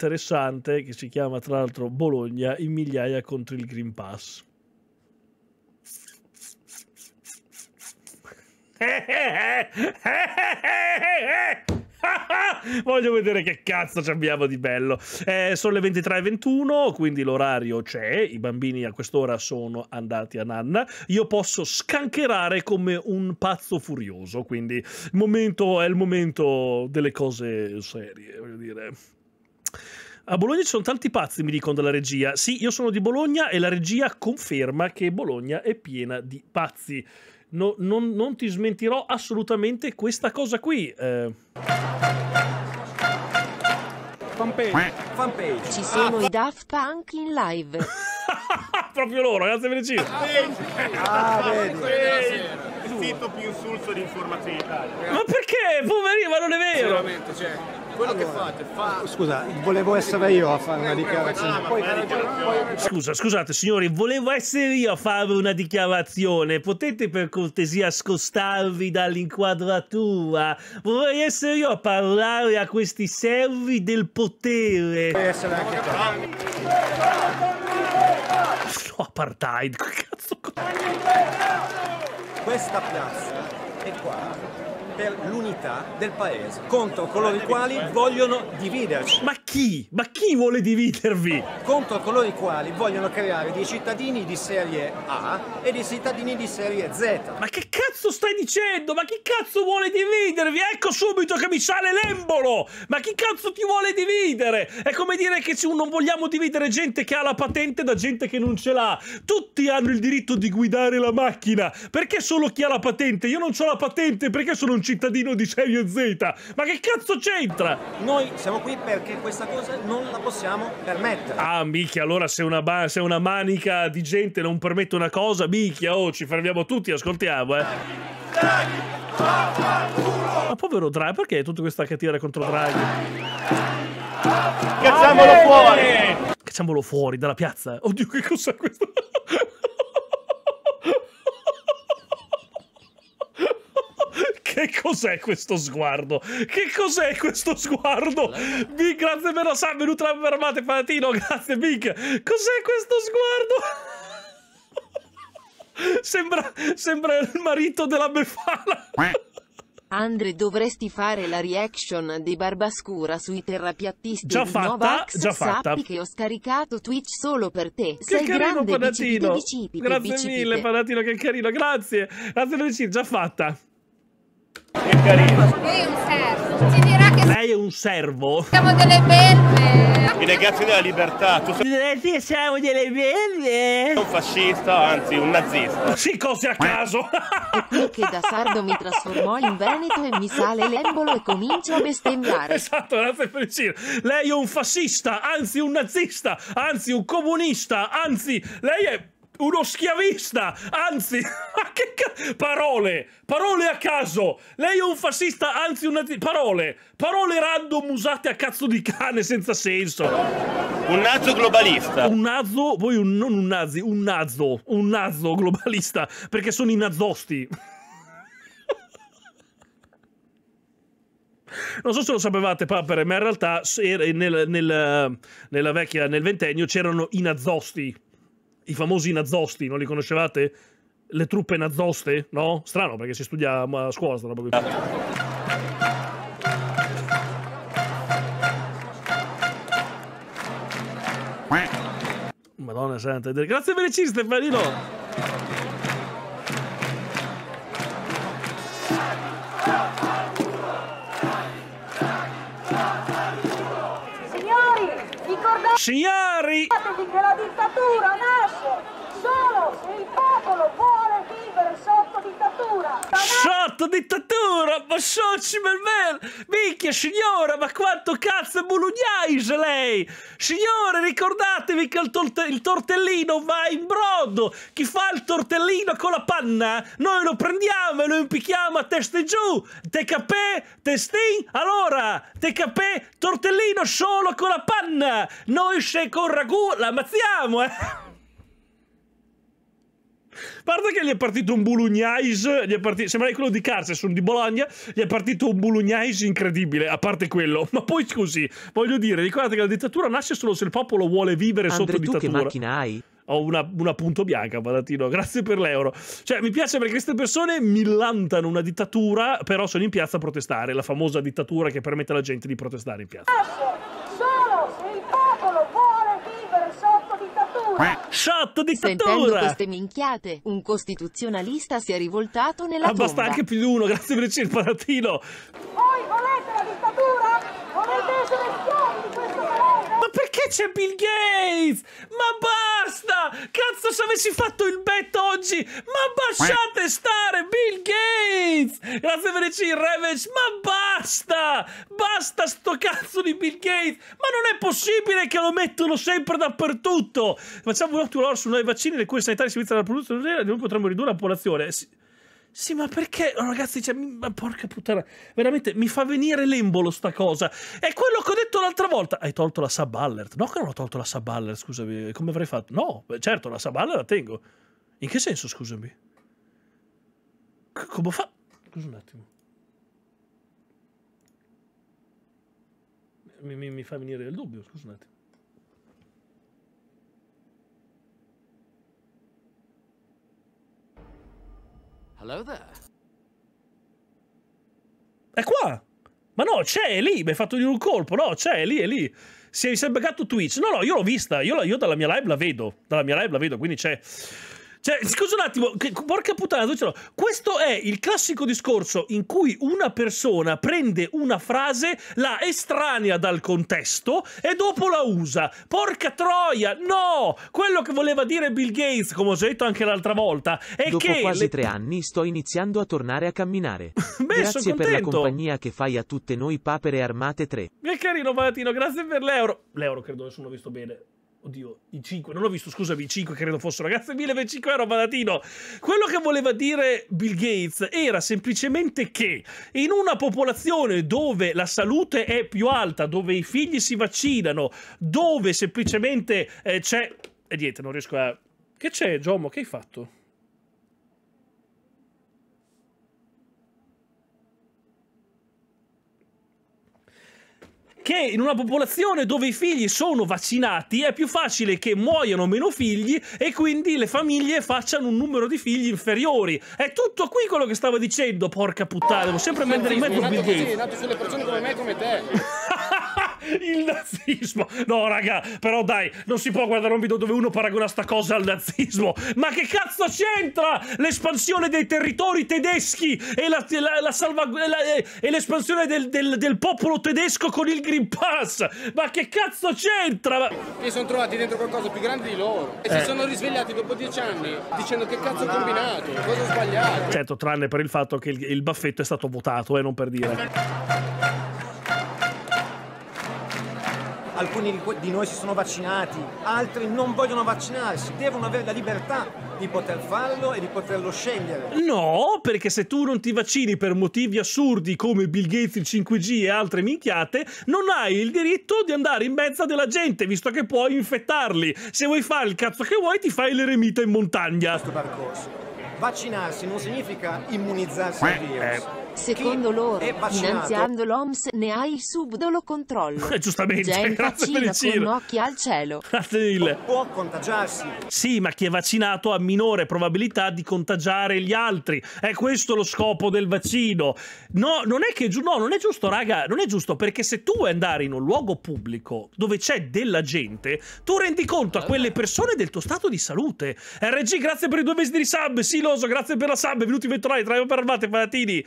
interessante che si chiama tra l'altro Bologna in migliaia contro il Green Pass. Voglio vedere che cazzo ci abbiamo di bello. Eh, sono le 23.21, quindi l'orario c'è. I bambini a quest'ora sono andati a nanna. Io posso scancherare come un pazzo furioso. Quindi il momento, è il momento delle cose serie, voglio dire. A Bologna ci sono tanti pazzi, mi dicono dalla regia. Sì, io sono di Bologna e la regia conferma che Bologna è piena di pazzi. No, non, non, ti smentirò assolutamente questa cosa qui. Eh. Fanpage. Fanpage. Ci sono ah, i Daft Punk in live. Proprio loro, grazie per il giro. Ah, ah, il sito più insulso di informazione in Italia. Ma perché? Poverino, ma non è vero. Veramente, cioè quello allora, che fate fa... Ah, scusa volevo essere io a fare una dichiarazione poi, poi... scusa scusate signori volevo essere io a fare una dichiarazione potete per cortesia scostarvi dall'inquadratura vorrei essere io a parlare a questi servi del potere puoi essere anche te apartheid cazzo questa piazza è qua per l'unità del paese contro coloro i quali vogliono dividerci. Ma chi? Ma chi vuole dividervi? Contro coloro i quali vogliono creare dei cittadini di serie A e dei cittadini di serie Z. Ma che cazzo stai dicendo? Ma chi cazzo vuole dividervi? Ecco subito che mi sale l'embolo! Ma chi cazzo ti vuole dividere? È come dire che non vogliamo dividere gente che ha la patente da gente che non ce l'ha. Tutti hanno il diritto di guidare la macchina. Perché solo chi ha la patente? Io non ho la patente, perché sono un cittadino di serie Z. Ma che cazzo c'entra? Noi siamo qui perché questa cosa non la possiamo permettere. Ah, micchia, allora se una, se una manica di gente non permette una cosa, micchia, oh, ci fermiamo tutti, ascoltiamo, eh. Draghi, Draghi, Ma povero Draghi, perché tutta questa cattiveria contro Draghi? Cacciamolo eh, fuori! Eh, eh. Cacciamolo fuori dalla piazza. Oddio, che cos'è questo? Che cos'è questo sguardo? Che cos'è questo sguardo? Big, grazie per la sub, venuto la fermate, Palatino, grazie Big. Cos'è questo sguardo? sembra, sembra il marito della Befana. Andre dovresti fare la reaction di Barbascura sui terrapiattisti già fatta, Novax, già fatta. sappi che ho scaricato Twitch solo per te che sei carino grande Panatino bicipite, bicipite, grazie bicipite. mille Panatino che carino grazie grazie per il già fatta che carino. Lei è un servo. Ci dirà che... Lei è un servo? Siamo delle belve. I ragazzi della libertà. Tu sei... Eh, siamo delle belve. Un fascista, anzi un nazista. Sì, cose a caso. e che da sardo mi trasformò in veneto e mi sale l'embolo e comincio a bestemmiare. Esatto, grazie per il giro. Lei è un fascista, anzi un nazista, anzi un comunista, anzi lei è uno schiavista, anzi, che parole, parole a caso. Lei è un fascista, anzi una parole, parole random usate a cazzo di cane senza senso. Un nazo globalista. Un nazo, poi un, non un nazi, un nazo, un nazo globalista, perché sono i nazosti. Non so se lo sapevate, papere, ma in realtà nel, nel, nella vecchia, nel ventennio c'erano i nazosti i famosi nazosti, non li conoscevate? Le truppe nazoste, no? Strano perché si studia a scuola sta roba qui. Madonna santa, grazie per il ciste, Stefanino! signori! La dittatura nasce solo se il popolo vuole Sotto dittatura! Sciorto dittatura! Ma sciocci bel Minchia signora, ma quanto cazzo è bulugnais lei! Signore, ricordatevi che il, torte il, tortellino va in brodo! Chi fa il tortellino con la panna, noi lo prendiamo e lo impicchiamo a testa giù! Te capè, testin, allora! Te capè, tortellino solo con la panna! Noi se con ragù l'ammazziamo, eh! Guarda che gli è partito un Bulugnais, gli sembra quello di Carce, sono di Bologna, gli è partito un Bulugnais incredibile, a parte quello. Ma poi scusi, voglio dire, ricordate che la dittatura nasce solo se il popolo vuole vivere Andre, sotto tu dittatura. che macchina hai? ho una, una punto bianca, Patatino. Grazie per l'euro. Cioè, mi piace perché queste persone millantano una dittatura, però sono in piazza a protestare. La famosa dittatura che permette alla gente di protestare in piazza. Ah! Shot di Sentendo queste minchiate, un costituzionalista si è rivoltato nella ah, tomba. Basta anche più di uno, grazie per il ciparratino. Poi, olè! c'è Bill Gates! Ma basta! Cazzo, se avessi fatto il bet oggi! Ma lasciate stare Bill Gates! Grazie per il Revenge, ma basta! Basta sto cazzo di Bill Gates! Ma non è possibile che lo mettono sempre dappertutto! Facciamo un ottimo lavoro su nuovi vaccini, le cure sanitarie si iniziano dalla produzione, non potremmo ridurre la popolazione. Sì, ma perché, oh, ragazzi, cioè, ma porca puttana, veramente mi fa venire l'embolo sta cosa. È quello che ho detto l'altra volta. Hai tolto la sub alert. No, che non ho tolto la sub alert, scusami. Come avrei fatto? No, certo, la sub alert la tengo. In che senso, scusami? C come fa? Scusa un attimo. Mi, mi, mi fa venire il dubbio, scusa un attimo. È qua. Ma no, c'è, è lì, mi hai fatto di un colpo. No, c'è, è lì, è lì. Si è, si è Twitch. No, no, io l'ho vista. Io, io dalla mia live la vedo. Dalla mia live la vedo, quindi c'è... Cioè, scusa un attimo, che, porca puttana, questo è il classico discorso in cui una persona prende una frase, la estranea dal contesto e dopo la usa. Porca troia, no! Quello che voleva dire Bill Gates, come ho detto anche l'altra volta, è dopo che... Dopo quasi le... tre anni sto iniziando a tornare a camminare. Beh, grazie per la compagnia che fai a tutte noi papere armate 3. Che carino Valentino, grazie per l'euro. L'euro credo nessuno visto bene. Oddio, i 5, non ho visto, scusami, i 5 credo fossero ragazzi, 1025 euro patatino. Quello che voleva dire Bill Gates era semplicemente che in una popolazione dove la salute è più alta, dove i figli si vaccinano, dove semplicemente eh, c'è... E niente, non riesco a... Che c'è, Giomo? Che hai fatto? che in una popolazione dove i figli sono vaccinati è più facile che muoiano meno figli e quindi le famiglie facciano un numero di figli inferiori. È tutto qui quello che stavo dicendo, porca puttana, devo sempre mettere in mezzo Bill Gates. Nato nato sulle persone come me come te il nazismo. No, raga, però dai, non si può guardare un video dove uno paragona sta cosa al nazismo. Ma che cazzo c'entra l'espansione dei territori tedeschi e, la, la, la salva, e l'espansione del, del, del, popolo tedesco con il Green Pass? Ma che cazzo c'entra? Che sono trovati dentro qualcosa più grande di loro e eh. si sono risvegliati dopo dieci anni dicendo che cazzo ho combinato, cosa ho sbagliato. Certo, tranne per il fatto che il, il baffetto è stato votato, eh, non per dire alcuni di noi si sono vaccinati, altri non vogliono vaccinarsi, devono avere la libertà di poter farlo e di poterlo scegliere. No, perché se tu non ti vaccini per motivi assurdi come Bill Gates, il 5G e altre minchiate, non hai il diritto di andare in mezzo della gente, visto che puoi infettarli. Se vuoi fare il cazzo che vuoi, ti fai l'eremita in montagna. Questo percorso. Vaccinarsi non significa immunizzarsi al virus. Eh, Secondo loro, finanziando l'OMS ne hai il subdolo controllo. Eh, giustamente, Gente grazie per il con occhi al cielo. Grazie mille. Può contagiarsi. Sì, ma chi è vaccinato ha minore probabilità di contagiare gli altri. È questo lo scopo del vaccino. No, non è, che, no, non è giusto, raga, non è giusto perché se tu vuoi andare in un luogo pubblico dove c'è della gente, tu rendi conto a quelle persone del tuo stato di salute. RG, grazie per i due mesi di sub. Sì, Loso, grazie per la sub. Benvenuti vetturari, tra le armate, patatini.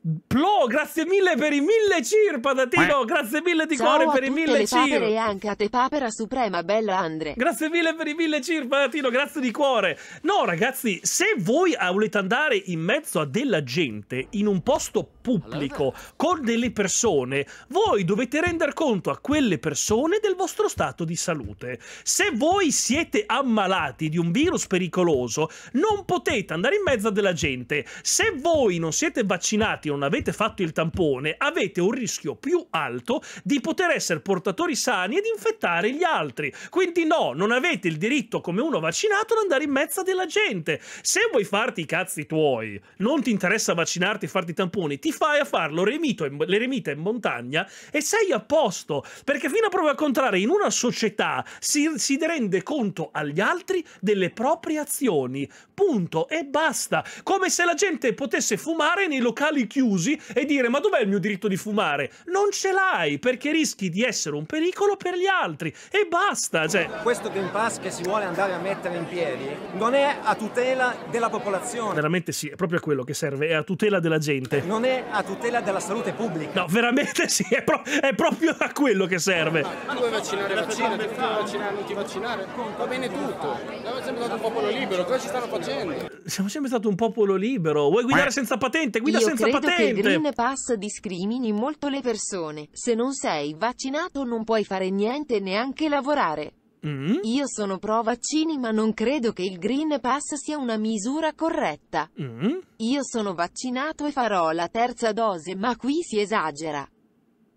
Plo, grazie mille per i mille cheer, patatino. Eh. Grazie mille di Ciao cuore per i mille cheer. E anche a te, papera suprema, bella Andre. Grazie mille per i mille cheer, patatino. Eh, grazie di cuore. No, ragazzi, se voi volete andare in mezzo a della gente in un posto pubblico, con delle persone, voi dovete rendere conto a quelle persone del vostro stato di salute. Se voi siete ammalati di un virus pericoloso, non potete andare in mezzo della gente. Se voi non siete vaccinati o non avete fatto il tampone, avete un rischio più alto di poter essere portatori sani ed infettare gli altri. Quindi no, non avete il diritto come uno vaccinato ad andare in mezzo della gente. Se vuoi farti i cazzi tuoi, non ti interessa vaccinarti e farti i tamponi, ti vai a farlo remito in, l'eremita in montagna e sei a posto, perché fino a prova contraria in una società si, si rende conto agli altri delle proprie azioni, punto e basta, come se la gente potesse fumare nei locali chiusi e dire ma dov'è il mio diritto di fumare? Non ce l'hai perché rischi di essere un pericolo per gli altri e basta. Cioè... Questo Green Pass che si vuole andare a mettere in piedi non è a tutela della popolazione. Veramente sì, è proprio a quello che serve, è a tutela della gente. Non è a tutela della salute pubblica. No, veramente sì, è, pro- è proprio a quello che serve. Ma tu vuoi vaccinare, vaccina, tu vuoi vaccinare, non ti vaccinare, va bene tutto. Siamo sempre stato un popolo libero, cosa ci stanno facendo? Siamo sempre stato un popolo libero, vuoi guidare senza patente, guida Io senza credo patente. Che Green Pass discrimini molto le persone, se non sei vaccinato non puoi fare niente neanche lavorare. Mm? Io sono pro vaccini ma non credo che il Green Pass sia una misura corretta. Mm? Io sono vaccinato e farò la terza dose ma qui si esagera.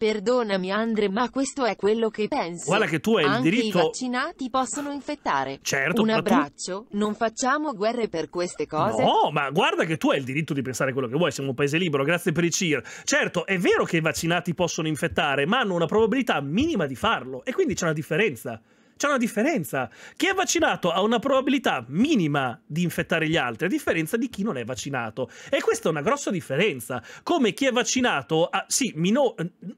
Perdonami Andre, ma questo è quello che penso. Guarda che tu hai Anche il diritto. i vaccinati possono infettare. Certo, Un abbraccio, tu... non facciamo guerre per queste cose. No, ma guarda che tu hai il diritto di pensare quello che vuoi, siamo un paese libero, grazie per i CIR. Certo, è vero che i vaccinati possono infettare, ma hanno una probabilità minima di farlo e quindi c'è una differenza c'è una differenza. Chi è vaccinato ha una probabilità minima di infettare gli altri, a differenza di chi non è vaccinato. E questa è una grossa differenza. Come chi è vaccinato ha, sì, mino,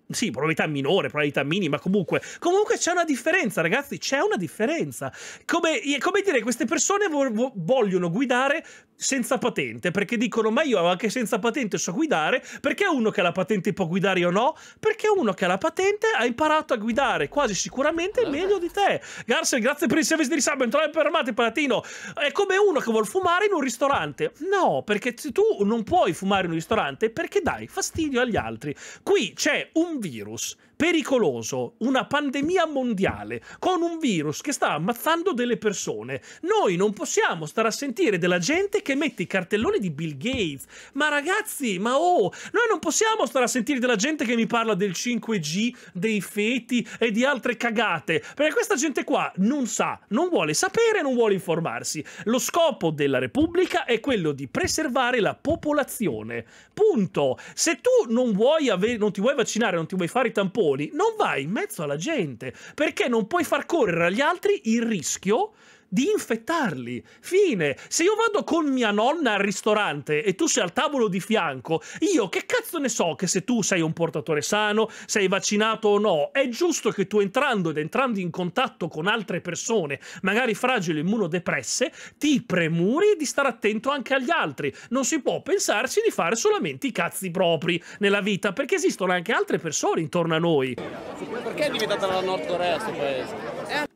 sì probabilità minore, probabilità minima, comunque. Comunque c'è una differenza, ragazzi, c'è una differenza. Come, come, dire, queste persone vogliono guidare senza patente perché dicono ma io anche senza patente so guidare perché uno che ha la patente può guidare io no perché uno che ha la patente ha imparato a guidare quasi sicuramente allora. meglio di te Garcel grazie per il servizio di sabato entrare per armate palatino è come uno che vuol fumare in un ristorante no perché tu non puoi fumare in un ristorante perché dai fastidio agli altri qui c'è un virus pericoloso, una pandemia mondiale, con un virus che sta ammazzando delle persone, noi non possiamo stare a sentire della gente che mette i cartelloni di Bill Gates. Ma ragazzi, ma oh, noi non possiamo stare a sentire della gente che mi parla del 5G, dei feti e di altre cagate, perché questa gente qua non sa, non vuole sapere, non vuole informarsi. Lo scopo della Repubblica è quello di preservare la popolazione. Punto. Se tu non, vuoi non ti vuoi vaccinare, non ti vuoi fare i tamponi, voli, non vai in mezzo alla gente perché non puoi far correre agli altri il rischio di infettarli. Fine. Se io vado con mia nonna al ristorante e tu sei al tavolo di fianco, io che cazzo ne so che se tu sei un portatore sano, sei vaccinato o no, è giusto che tu entrando ed entrando in contatto con altre persone, magari fragili o immunodepresse, ti premuri di stare attento anche agli altri. Non si può pensarsi di fare solamente i cazzi propri nella vita, perché esistono anche altre persone intorno a noi. Perché è diventata la Nord Corea questo paese?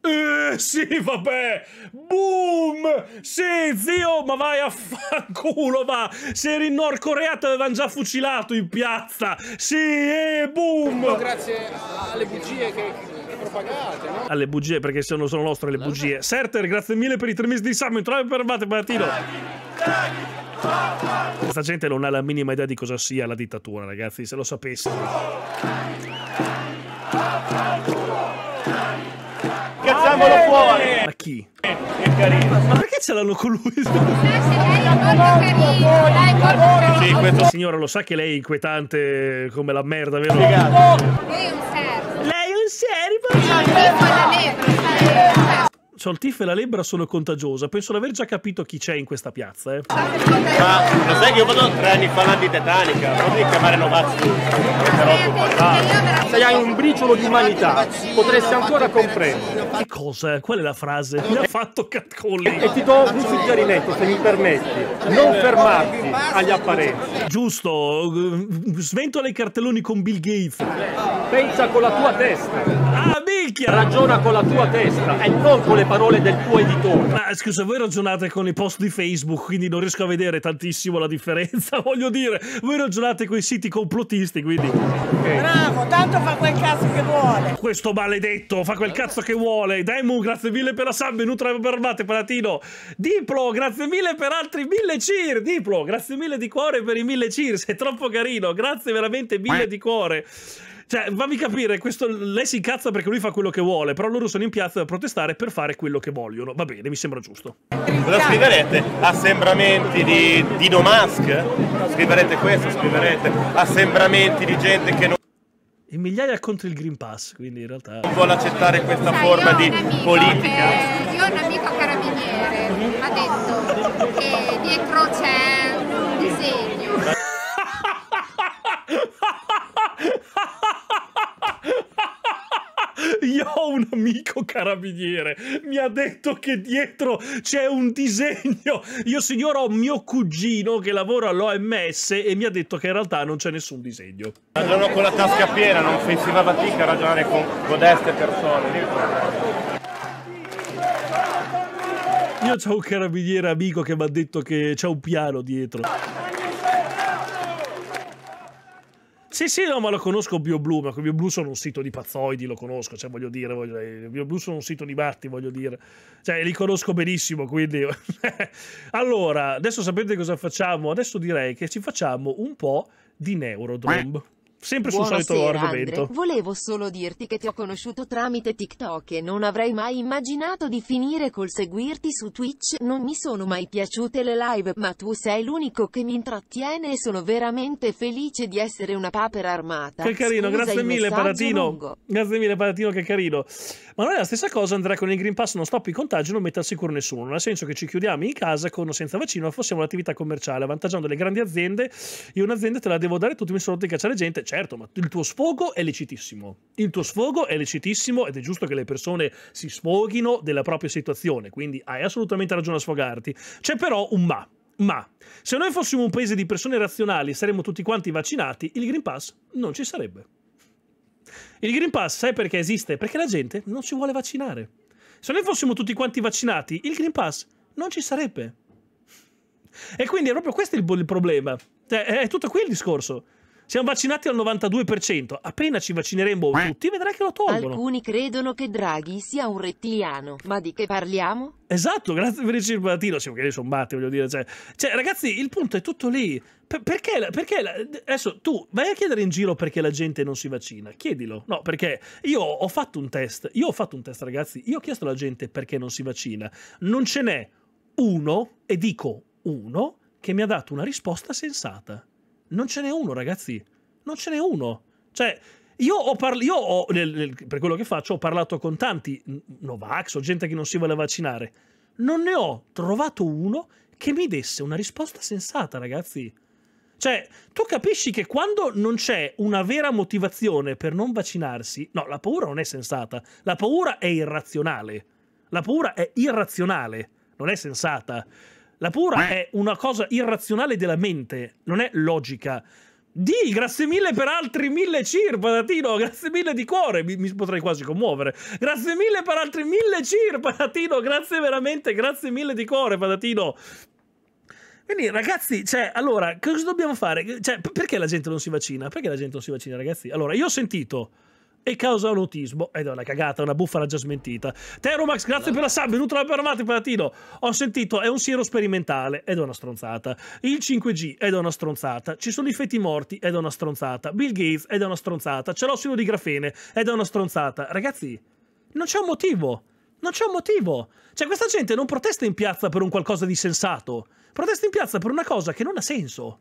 Eh sì, vabbè! Boom! Sì, zio, ma vai a fanculo, va! Se eri in Nord Corea ti avevano già fucilato in piazza! Sì, e eh, boom! No, grazie alle bugie che propagate, no? Alle bugie, perché sono, sono nostre le bugie. Serter, grazie mille per i tre mesi di Summon. Trovi per Mate Martino. Questa gente non ha la minima idea di cosa sia la dittatura, ragazzi, se lo sapesse. Tiriamolo eh, fuori! Eh. Ma chi? Eh, è carino. Ma perché ce l'hanno con lui? Sì, questo signora lo sa che lei è inquietante come la merda, vero? Lei è un servo. Lei è un servo cioè il tif e la lebbra sono contagiosa. Penso di aver già capito chi c'è in questa piazza. Eh. Ma lo sai che io vado tre anni fa di Titanica, non devi chiamare Novazzi. Se hai un briciolo di umanità, potresti ancora comprendere. Che cosa? Qual è la frase? Mi ha fatto catcolli. E ti do un suggerimento, se mi permetti. Non fermarti agli apparenti. Giusto, sventola i cartelloni con Bill Gates. Pensa con la tua testa. Ah, minchia! Ragiona con la tua testa e non con le parole del tuo editore. Ma scusa, voi ragionate con i post di Facebook, quindi non riesco a vedere tantissimo la differenza. Voglio dire, voi ragionate con i siti complotisti, quindi. Okay. Bravo, tanto fa quel cazzo che vuole. Questo maledetto fa quel cazzo che vuole. Demu, grazie mille per la sub, nutra barbate, palatino. Diplo, grazie mille per altri mille cheer. Diplo, grazie mille di cuore per i mille cheer. Sei troppo carino, grazie veramente mille di cuore. Cioè, fammi capire, questo, lei si incazza perché lui fa quello che vuole, però loro sono in piazza a protestare per fare quello che vogliono. Va bene, mi sembra giusto. Cosa scriverete? Assembramenti di Dino Mask? Scriverete questo, scriverete assembramenti di gente che non in migliaia contro il Green Pass, quindi in realtà... Non vuole accettare questa Sai, forma di politica. Che, io ho un amico carabiniere, ha detto che dietro c'è un disegno. Io ho un amico carabiniere, mi ha detto che dietro c'è un disegno. Io signora ho mio cugino che lavora all'OMS e mi ha detto che in realtà non c'è nessun disegno. Ragiono con la tasca piena, non si fa fatica a ragionare con modeste persone. Io ho un carabiniere amico che mi ha detto che c'è un piano dietro. Sì, sì, no, ma lo conosco BioBlue, ma BioBlue sono un sito di pazzoidi, lo conosco, cioè voglio dire, voglio dire eh, BioBlue sono un sito di matti, voglio dire, cioè li conosco benissimo, quindi... allora, adesso sapete cosa facciamo? Adesso direi che ci facciamo un po' di Neurodrome. Sempre sul Buonasera, solito argomento. Andre, volevo solo dirti che ti ho conosciuto tramite TikTok e non avrei mai immaginato di finire col seguirti su Twitch. Non mi sono mai piaciute le live, ma tu sei l'unico che mi intrattiene e sono veramente felice di essere una papera armata. Che carino, Scusa grazie mille Paratino. Grazie mille Paratino, che carino. Ma non è la stessa cosa Andrea con il Green Pass non stop i contagi, non mette al sicuro nessuno, nel senso che ci chiudiamo in casa con o senza vaccino, fossimo un'attività commerciale, avvantaggiando le grandi aziende. Io un'azienda te la devo dare tutti, mi sono rotto di cacciare gente certo, ma il tuo sfogo è lecitissimo. Il tuo sfogo è lecitissimo ed è giusto che le persone si sfoghino della propria situazione, quindi hai assolutamente ragione a sfogarti. C'è però un ma. Ma se noi fossimo un paese di persone razionali e saremmo tutti quanti vaccinati, il Green Pass non ci sarebbe. Il Green Pass sai perché esiste? Perché la gente non si vuole vaccinare. Se noi fossimo tutti quanti vaccinati, il Green Pass non ci sarebbe. E quindi è proprio questo il, il problema. Cioè, è tutto qui il discorso. Siamo vaccinati al 92%. Appena ci vaccineremo tutti, vedrai che lo tolgono. Alcuni credono che Draghi sia un rettiliano. Ma di che parliamo? Esatto, grazie per il circolatino. Sì, perché sono matti, voglio dire. Cioè, cioè, ragazzi, il punto è tutto lì. Per perché, la, perché la, adesso tu vai a chiedere in giro perché la gente non si vaccina? Chiedilo. No, perché io ho fatto un test. Io ho fatto un test, ragazzi. Io ho chiesto alla gente perché non si vaccina. Non ce n'è uno, e dico uno, che mi ha dato una risposta sensata. Non ce n'è uno, ragazzi. Non ce n'è uno. Cioè, io ho, parlato, io ho nel, nel, per quello che faccio, ho parlato con tanti Novax o gente che non si vuole vaccinare. Non ne ho trovato uno che mi desse una risposta sensata, ragazzi. Cioè, tu capisci che quando non c'è una vera motivazione per non vaccinarsi, no, la paura non è sensata, la paura è irrazionale. La paura è irrazionale, non è sensata. La paura è una cosa irrazionale della mente, non è logica. Di, grazie mille per altri mille cir, patatino, grazie mille di cuore, mi, mi, potrei quasi commuovere. Grazie mille per altri mille cir, patatino, grazie veramente, grazie mille di cuore, patatino. Quindi ragazzi, cioè, allora, cosa dobbiamo fare? Cioè, perché la gente non si vaccina? Perché la gente non si vaccina, ragazzi? Allora, io ho sentito e causa un autismo. Ed è una cagata, una bufala già smentita. Teromax, grazie no. per la sub, venuto la permate, Palatino. Ho sentito, è un siero sperimentale, ed è una stronzata. Il 5G, ed è una stronzata. Ci sono i feti morti, ed è una stronzata. Bill Gates, ed è una stronzata. C'è l'ossido di grafene, ed è una stronzata. Ragazzi, non c'è un motivo. Non c'è un motivo. Cioè, questa gente non protesta in piazza per un qualcosa di sensato. Protesta in piazza per una cosa che non ha senso.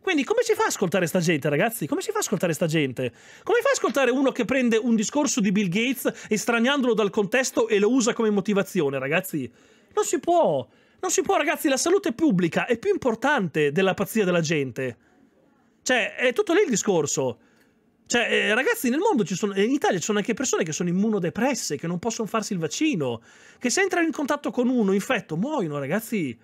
Quindi come si fa a ascoltare sta gente, ragazzi? Come si fa a ascoltare sta gente? Come fa a ascoltare uno che prende un discorso di Bill Gates estraniandolo dal contesto e lo usa come motivazione, ragazzi? Non si può! Non si può, ragazzi, la salute pubblica è più importante della pazzia della gente. Cioè, è tutto lì il discorso. Cioè, eh, ragazzi, nel mondo ci sono, in Italia ci sono anche persone che sono immunodepresse, che non possono farsi il vaccino, che se entrano in contatto con uno infetto muoiono, ragazzi.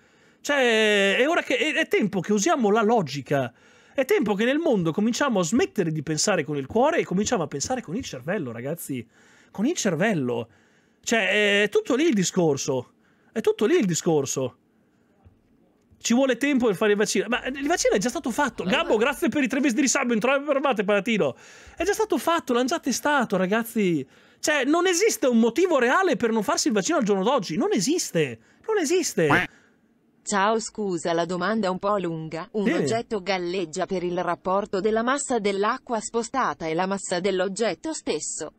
Cioè, è, ora che, è, è tempo che usiamo la logica. È tempo che nel mondo cominciamo a smettere di pensare con il cuore e cominciamo a pensare con il cervello, ragazzi. Con il cervello. Cioè, è tutto lì il discorso. È tutto lì il discorso. Ci vuole tempo per fare il vaccino. Ma il vaccino è già stato fatto. Eh, Gabbo, eh. grazie per i tre mesi di risabio. Entrate per mate, Palatino. È già stato fatto, l'hanno già testato, ragazzi. Cioè, non esiste un motivo reale per non farsi il vaccino al giorno d'oggi. Non esiste. Non esiste. Ciao scusa la domanda un po' lunga, un eh. oggetto galleggia per il rapporto della massa dell'acqua spostata e la massa dell'oggetto stesso.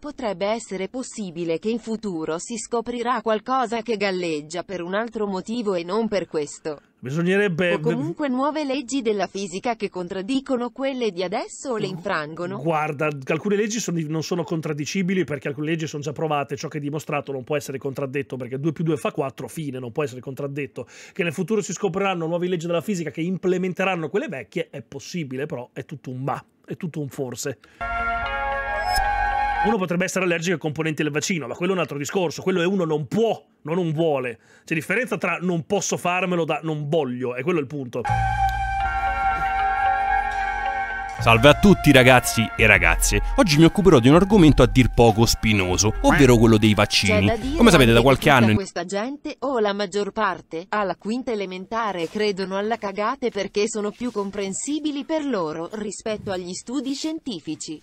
Potrebbe essere possibile che in futuro si scoprirà qualcosa che galleggia per un altro motivo e non per questo. Bisognerebbe... O comunque nuove leggi della fisica che contraddicono quelle di adesso o le infrangono? Guarda, alcune leggi sono, non sono contraddicibili perché alcune leggi sono già provate, ciò che è dimostrato non può essere contraddetto perché 2 più 2 fa 4, fine, non può essere contraddetto. Che nel futuro si scopriranno nuove leggi della fisica che implementeranno quelle vecchie è possibile, però è tutto un ma, è tutto un forse. Uno potrebbe essere allergico ai componenti del vaccino, ma quello è un altro discorso, quello è uno non può no non vuole. C'è differenza tra non posso farmelo da non voglio, e quello è il punto. Salve a tutti ragazzi e ragazze, oggi mi occuperò di un argomento a dir poco spinoso, ovvero eh? quello dei vaccini. Come sapete da qualche anno... Questa gente, o la maggior parte, alla quinta elementare credono alla cagate perché sono più comprensibili per loro rispetto agli studi scientifici.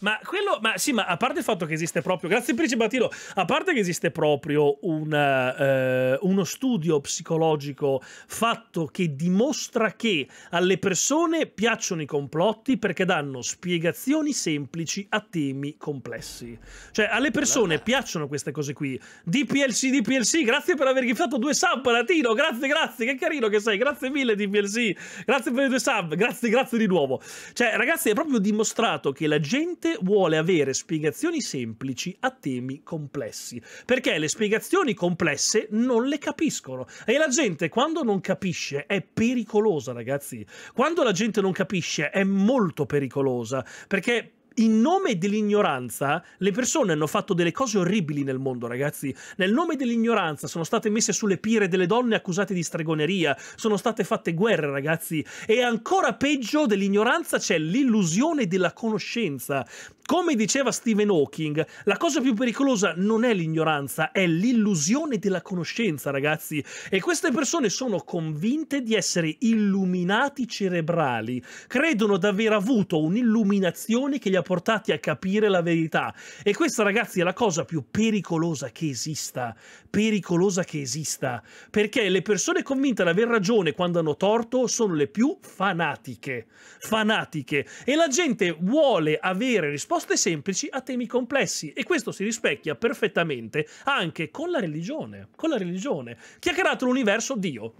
Ma quello, ma sì, ma a parte il fatto che esiste proprio, grazie Principe Attilo, a parte che esiste proprio un, eh, uno studio psicologico fatto che dimostra che alle persone piacciono i complotti perché danno spiegazioni semplici a temi complessi. Cioè, alle persone piacciono queste cose qui. DPLC, DPLC, grazie per aver giftato due sub, Latino, grazie, grazie, che carino che sei, grazie mille DPLC, grazie per i due sub, grazie, grazie di nuovo. Cioè, ragazzi, è proprio dimostrato che la gente parte vuole avere spiegazioni semplici a temi complessi, perché le spiegazioni complesse non le capiscono e la gente quando non capisce è pericolosa, ragazzi. Quando la gente non capisce è molto pericolosa, perché in nome dell'ignoranza le persone hanno fatto delle cose orribili nel mondo, ragazzi. Nel nome dell'ignoranza sono state messe sulle pire delle donne accusate di stregoneria, sono state fatte guerre, ragazzi. E ancora peggio dell'ignoranza c'è l'illusione della conoscenza. Come diceva Stephen Hawking, la cosa più pericolosa non è l'ignoranza, è l'illusione della conoscenza, ragazzi. E queste persone sono convinte di essere illuminati cerebrali, credono di aver avuto un'illuminazione che gli ha portati a capire la verità. E questa, ragazzi, è la cosa più pericolosa che esista. Pericolosa che esista. Perché le persone convinte ad aver ragione quando hanno torto sono le più fanatiche. Fanatiche. E la gente vuole avere risposte semplici a temi complessi. E questo si rispecchia perfettamente anche con la religione. Con la religione. Chi ha creato l'universo? Dio.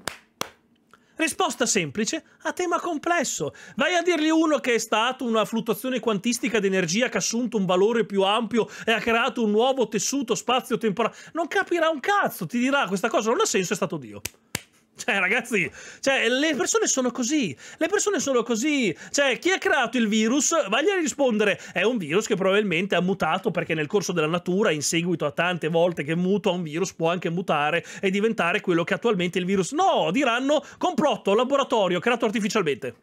Risposta semplice a tema complesso. Vai a dirgli uno che è stato una fluttuazione quantistica di energia che ha assunto un valore più ampio e ha creato un nuovo tessuto spazio-temporale. Non capirà un cazzo, ti dirà questa cosa non ha senso, è stato Dio. Cioè, ragazzi, cioè, le persone sono così. Le persone sono così. Cioè, chi ha creato il virus, vagli a rispondere. È un virus che probabilmente ha mutato perché nel corso della natura, in seguito a tante volte che muta un virus, può anche mutare e diventare quello che attualmente il virus. No, diranno complotto, laboratorio, creato artificialmente.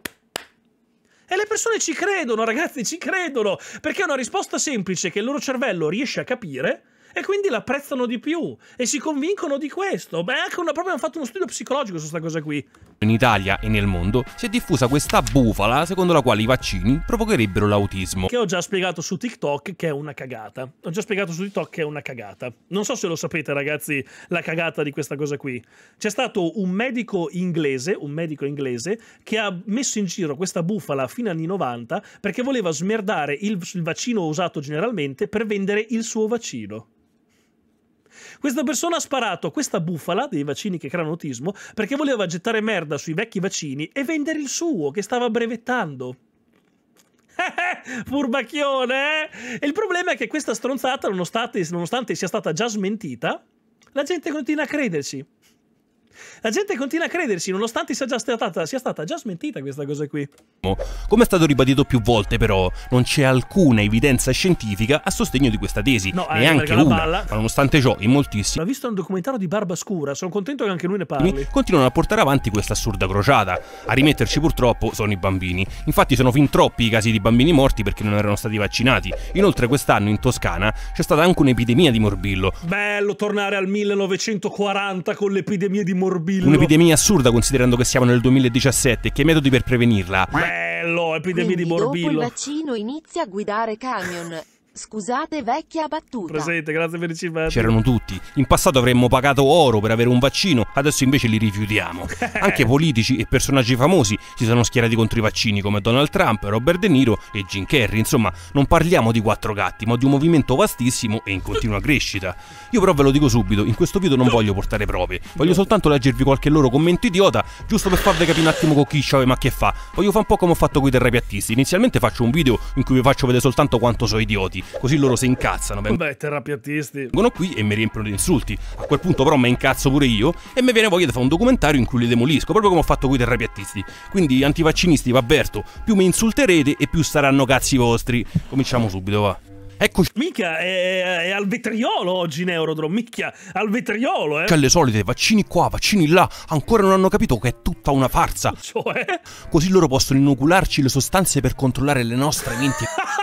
E le persone ci credono, ragazzi, ci credono. Perché è una risposta semplice che il loro cervello riesce a capire e quindi l'apprezzano di più e si convincono di questo. Beh, anche una, proprio hanno fatto uno studio psicologico su questa cosa qui. In Italia e nel mondo si è diffusa questa bufala secondo la quale i vaccini provocherebbero l'autismo. Che ho già spiegato su TikTok che è una cagata. Ho già spiegato su TikTok che è una cagata. Non so se lo sapete ragazzi la cagata di questa cosa qui. C'è stato un medico inglese, un medico inglese che ha messo in giro questa bufala fino agli 90 perché voleva smerdare il, il vaccino usato generalmente per vendere il suo vaccino. Questa persona ha sparato a questa bufala dei vaccini che creano autismo perché voleva gettare merda sui vecchi vaccini e vendere il suo che stava brevettando. Furbacchione! Eh? E il problema è che questa stronzata, nonostante, nonostante sia stata già smentita, la gente continua a crederci. La gente continua a credersi, nonostante sia, già stata, sia stata già smentita questa cosa qui. Come è stato ribadito più volte, però, non c'è alcuna evidenza scientifica a sostegno di questa tesi, no, neanche eh, una, balla. ma nonostante ciò, in moltissimi... L'ho visto un documentario di Barba Scura, sono contento che anche lui ne parli. Continuano a portare avanti questa assurda crociata. A rimetterci purtroppo sono i bambini. Infatti sono fin troppi i casi di bambini morti perché non erano stati vaccinati. Inoltre quest'anno in Toscana c'è stata anche un'epidemia di morbillo. Bello tornare al 1940 con l'epidemia di morbillo morbillo. Un'epidemia assurda considerando che siamo nel 2017. Che metodi per prevenirla? Bello, epidemia Quindi di morbillo. Dopo il vaccino inizia a guidare camion Scusate vecchia battuta. Presente, grazie per il cibo. C'erano tutti. In passato avremmo pagato oro per avere un vaccino, adesso invece li rifiutiamo. Anche politici e personaggi famosi si sono schierati contro i vaccini come Donald Trump, Robert De Niro e Jim Carrey. Insomma, non parliamo di quattro gatti, ma di un movimento vastissimo e in continua crescita. Io però ve lo dico subito, in questo video non voglio portare prove, voglio soltanto leggervi qualche loro commento idiota, giusto per farvi capire un attimo con chi c'ave ma che fa. Voglio fare un po' come ho fatto con i terrapiattisti. Inizialmente faccio un video in cui vi faccio vedere soltanto quanto sono idioti così loro si incazzano. Vabbè, terrapiattisti. Vengono qui e mi riempiono di insulti. A quel punto però mi incazzo pure io e mi viene voglia di fare un documentario in cui li demolisco, proprio come ho fatto con i terrapiattisti. Quindi antivaccinisti, vi avverto, più mi insulterete e più saranno cazzi vostri. Cominciamo subito, va. Eccoci. Mica è, è, al vetriolo oggi Neurodrome, micchia, al vetriolo, eh. C'ha le solite, vaccini qua, vaccini là, ancora non hanno capito che è tutta una farsa. Cioè? Così loro possono inocularci le sostanze per controllare le nostre menti.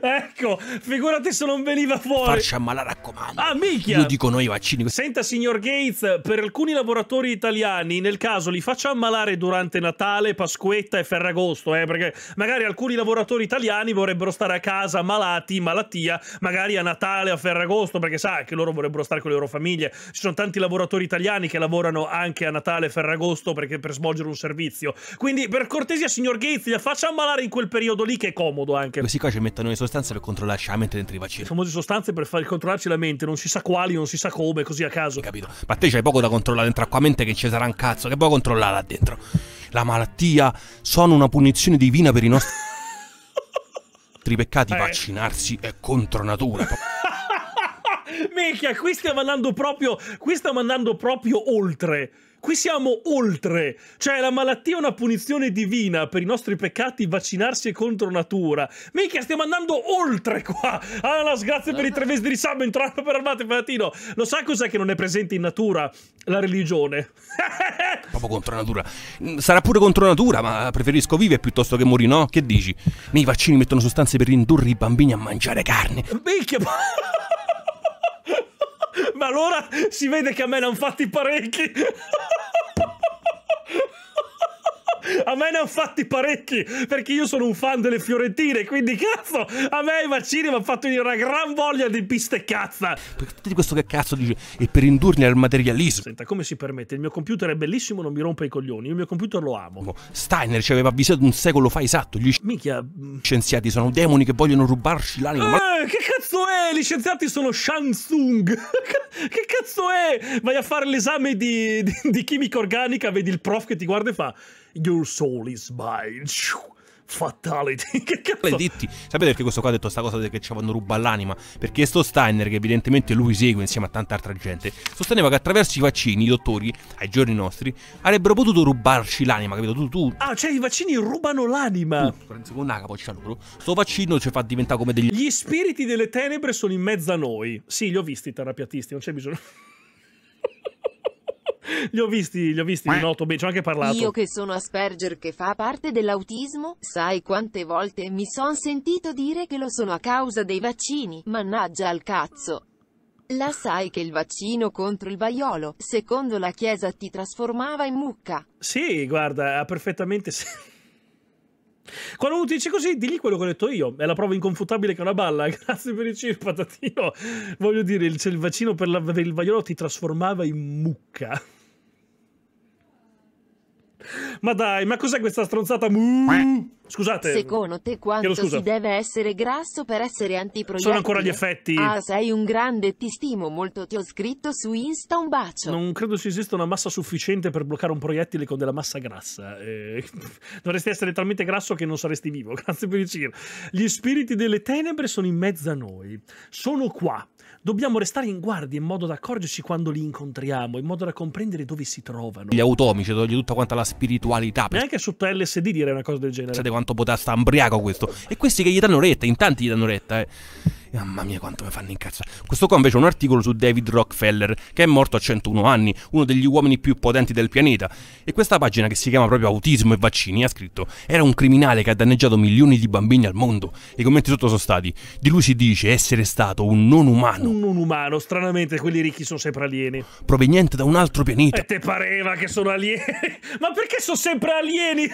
Ecco, figurati se non veniva fuori. Faccia ma la raccomando. Ah, minchia. Io dico noi vaccini. Senta, signor Gates, per alcuni lavoratori italiani, nel caso li faccia ammalare durante Natale, Pasquetta e Ferragosto, eh, perché magari alcuni lavoratori italiani vorrebbero stare a casa malati, malattia, magari a Natale, a Ferragosto, perché sa che loro vorrebbero stare con le loro famiglie. Ci sono tanti lavoratori italiani che lavorano anche a Natale, Ferragosto, perché per svolgere un servizio. Quindi, per cortesia, signor Gates, li faccia ammalare in quel periodo lì che è comodo anche. Questi qua ci mettono le sostanze per controllarci la mente dentro i vaccini. Le famose sostanze per far controllarci la mente, non si sa quali, non si sa come, così a caso. Capito? Ma te c'hai poco da controllare dentro a mente che ci sarà un cazzo, che puoi controllare là dentro. La malattia sono una punizione divina per i nostri peccati. Eh. Vaccinarsi è contro natura. Mecchia, qui stiamo andando proprio, qui stiamo andando proprio oltre qui siamo oltre. Cioè, la malattia è una punizione divina per i nostri peccati, vaccinarsi è contro natura. Mica, stiamo andando oltre qua. Ah, la sgrazia per i tre mesi di sabato, entrano per armate patatino. Lo sa cos'è che non è presente in natura? La religione. Proprio contro natura. Mm, sarà pure contro natura, ma preferisco vivere piuttosto che morire, no? Che dici? I vaccini mettono sostanze per indurre i bambini a mangiare carne. Mica... Ma allora si vede che a me ne hanno fatti parecchi a me ne hanno fatti parecchi perché io sono un fan delle fiorentine, quindi cazzo, a me i vaccini mi hanno fatto venire una gran voglia di cazza Perché di questo che cazzo dice? E per indurne al materialismo. Senta, come si permette? Il mio computer è bellissimo, non mi rompe i coglioni, il mio computer lo amo. Steiner ci aveva avvisato un secolo fa esatto, gli Minchia. Mm. scienziati sono demoni che vogliono rubarci l'anima. Eh, che cazzo è? Gli scienziati sono Shansung. che cazzo è? Vai a fare l'esame di, di, di chimica organica, vedi il prof che ti guarda e fa... Your soul is mine. Fatality. che cazzo? Ditti. Sapete perché questo qua ha detto questa cosa che ci vanno ruba l'anima? Perché sto Steiner, che evidentemente lui segue insieme a tanta altra gente, sosteneva che attraverso i vaccini i dottori, ai giorni nostri, avrebbero potuto rubarci l'anima, capito? Tu, tu. Ah, cioè i vaccini rubano l'anima. Tu, con una ah, capoccia loro. Sto vaccino ci fa diventare come degli... Gli spiriti delle tenebre sono in mezzo a noi. Sì, li ho visti i terapiatisti, non c'è bisogno... li ho visti, li ho visti, noto bene, ci ho anche parlato. Io che sono Asperger che fa parte dell'autismo, sai quante volte mi son sentito dire che lo sono a causa dei vaccini, mannaggia al cazzo. La sai che il vaccino contro il vaiolo, secondo la Chiesa, ti trasformava in mucca? Sì, guarda, ha perfettamente senso. Quando uno ti dice così, digli quello che ho detto io. È la prova inconfutabile che è una balla. Grazie per il cibo, patatino. Voglio dire, il, il vaccino per, la, per il vaiolo ti trasformava in mucca ma dai, ma cos'è questa stronzata? Scusate. Secondo te quanto si deve essere grasso per essere antiproiettile? Sono ancora gli effetti. Ah, sei un grande, ti stimo molto, ti ho scritto su Insta un bacio. Non credo ci esista una massa sufficiente per bloccare un proiettile con della massa grassa. Eh, dovresti essere talmente grasso che non saresti vivo. Grazie per il giro. Gli spiriti delle tenebre sono in mezzo a noi. Sono qua Dobbiamo restare in guardia in modo da accorgerci quando li incontriamo, in modo da comprendere dove si trovano. Gli automi, ci toglie tutta quanta la spiritualità. Neanche sotto LSD dire una cosa del genere. Sapete quanto potà sta ambriaco questo. E questi che gli danno retta, in tanti gli danno retta, eh. Mamma mia quanto mi fanno incazzare. Questo qua invece è un articolo su David Rockefeller, che è morto a 101 anni, uno degli uomini più potenti del pianeta. E questa pagina, che si chiama proprio Autismo e Vaccini, ha scritto Era un criminale che ha danneggiato milioni di bambini al mondo. i commenti sotto sono stati Di lui si dice essere stato un non umano. Un non umano, stranamente quelli ricchi sono sempre alieni. Proveniente da un altro pianeta. E eh, te pareva che sono alieni? Ma perché sono sempre alieni?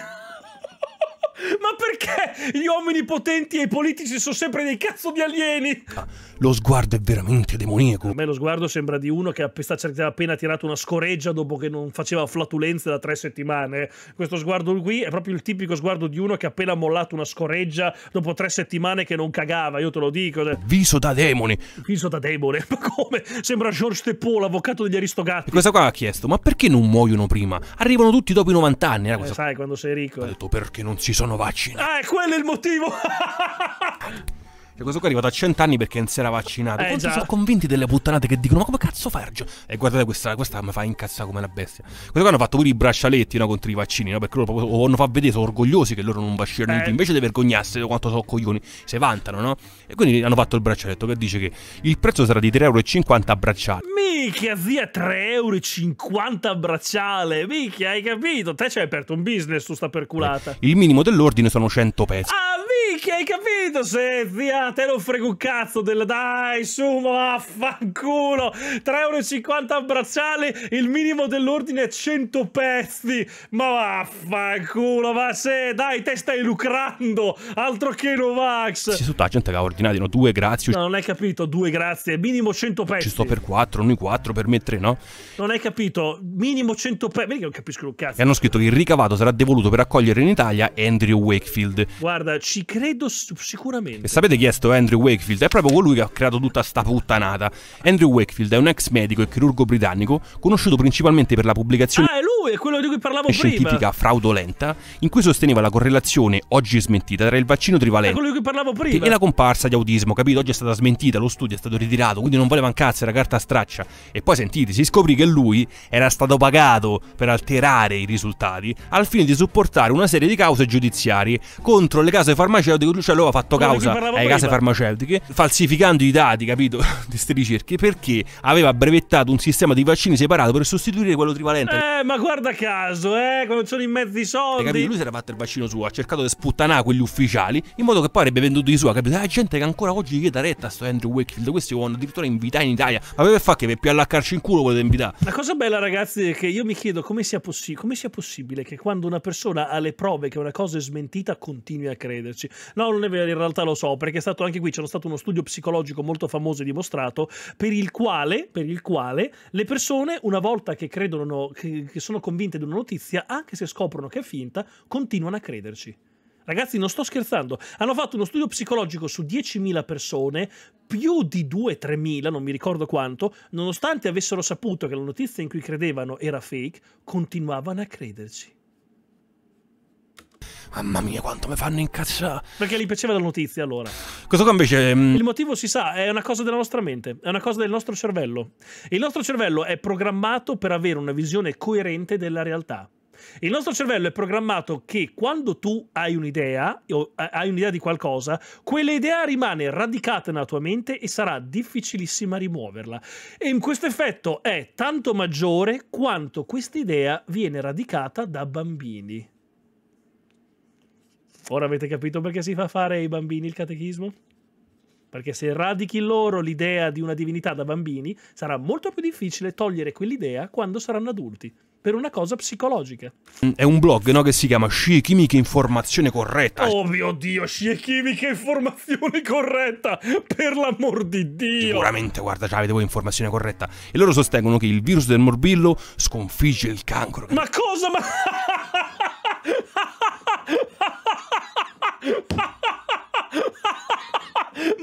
Ma perché gli uomini potenti e i politici sono sempre dei cazzo di alieni? Ah, lo sguardo è veramente demoniaco. A me lo sguardo sembra di uno cioè, che ha appena tirato una scoreggia dopo che non faceva flatulenze da tre settimane. Questo sguardo qui è proprio il tipico sguardo di uno che ha appena mollato una scoreggia dopo tre settimane che non cagava, io te lo dico. Cioè, viso da demone. Viso da demone? Ma come? Sembra Georges Tepo, l'avvocato degli aristogatti. E questa qua ha chiesto, ma perché non muoiono prima? Arrivano tutti dopo i 90 anni. Eh, eh sai, quando sei ricco. Ha eh. detto, perché non si si sono vaccinati. Ah, quello il motivo! Cioè, questo qua è arrivato a 100 anni perché non si era vaccinato. Eh, sono convinti delle puttanate che dicono: Ma come cazzo fai? E guardate questa, questa mi fa incazzare come una bestia. Questo qua hanno fatto pure i braccialetti no, contro i vaccini, no? Perché loro proprio vogliono far vedere, sono orgogliosi che loro non vaccinano niente. Eh. Invece di vergognarsi di quanto sono coglioni, si vantano, no? E quindi hanno fatto il braccialetto che dice che il prezzo sarà di 3,50 euro a bracciale. Mica zia, 3,50 euro a bracciale. Mica, hai capito? Te ci hai aperto un business su sta perculata. Eh, il minimo dell'ordine sono 100 pezzi. Ah, che hai capito? Se zia, te lo frego un cazzo del dai, su, ma vaffanculo. 3,50 euro bracciale, il minimo dell'ordine è 100 pezzi. Ma vaffanculo, ma se, dai, te stai lucrando. Altro che Novax. Sì, tutta la gente che ha ordinato due grazie. No, non hai capito, due grazie, minimo 100 pezzi. Ci sto per 4, noi 4 per me 3, no? Non hai capito, minimo 100 pezzi. Vedi che non capisco un cazzo. E hanno scritto che il ricavato sarà devoluto per accogliere in Italia Andrew Wakefield. Guarda, ci credo sicuramente. E sapete chi è sto Andrew Wakefield? È proprio colui che ha creato tutta sta puttanata. Andrew Wakefield è un ex medico e chirurgo britannico, conosciuto principalmente per la pubblicazione. Ah, è lui lui, è quello di cui parlavo prima. Scientifica fraudolenta in cui sosteneva la correlazione oggi smentita tra il vaccino trivalente. quello di cui parlavo prima. E la comparsa di autismo, capito? Oggi è stata smentita, lo studio è stato ritirato, quindi non voleva un cazzo, era carta straccia. E poi sentite, si scoprì che lui era stato pagato per alterare i risultati al fine di supportare una serie di cause giudiziarie contro le case farmaceutiche, cioè Lui ci aveva fatto quello causa alle prima. case farmaceutiche, falsificando i dati, capito, di queste ricerche, perché aveva brevettato un sistema di vaccini separato per sostituire quello trivalente. Eh, ma guarda caso, eh, quando ci sono i mezzi soldi. Capito? Lui si era fatto il vaccino suo, ha cercato di sputtanare quegli ufficiali, in modo che poi avrebbe venduto di sua, capito? La gente che ancora oggi gli chiede retta a sto Andrew Wakefield, questi lo vogliono addirittura invitare in Italia. Ma per fare che per più allaccarci in culo volete invitare? La cosa bella, ragazzi, è che io mi chiedo come sia, possi come sia possibile che quando una persona ha le prove che una cosa è smentita continui a crederci. No, non è vero, in realtà lo so, perché è stato anche qui, c'è stato uno studio psicologico molto famoso e dimostrato per il quale, per il quale le persone una volta che credono che, che sono sono convinte di una notizia, anche se scoprono che è finta, continuano a crederci. Ragazzi, non sto scherzando. Hanno fatto uno studio psicologico su 10.000 persone, più di 2-3.000, non mi ricordo quanto, nonostante avessero saputo che la notizia in cui credevano era fake, continuavano a crederci. Mamma mia, quanto mi fanno incazzare. Perché gli piaceva la notizia allora. Questo qua invece. Mh... Ehm, Il motivo si sa, è una cosa della nostra mente, è una cosa del nostro cervello. Il nostro cervello è programmato per avere una visione coerente della realtà. Il nostro cervello è programmato che quando tu hai un'idea, o eh, hai un'idea di qualcosa, quell'idea rimane radicata nella tua mente e sarà difficilissima rimuoverla. E in questo effetto è tanto maggiore quanto quest'idea viene radicata da bambini. Ora avete capito perché si fa fare ai bambini il catechismo? Perché se radichi loro l'idea di una divinità da bambini, sarà molto più difficile togliere quell'idea quando saranno adulti per una cosa psicologica. Mm, è un blog no, che si chiama Scie Chimiche Informazione Corretta. Oh mio Dio, Scie Chimiche Informazione Corretta! Per l'amor di Dio! Sicuramente, guarda, già avete voi Informazione Corretta. E loro sostengono che il virus del morbillo sconfigge il cancro. Ma cosa? Ma...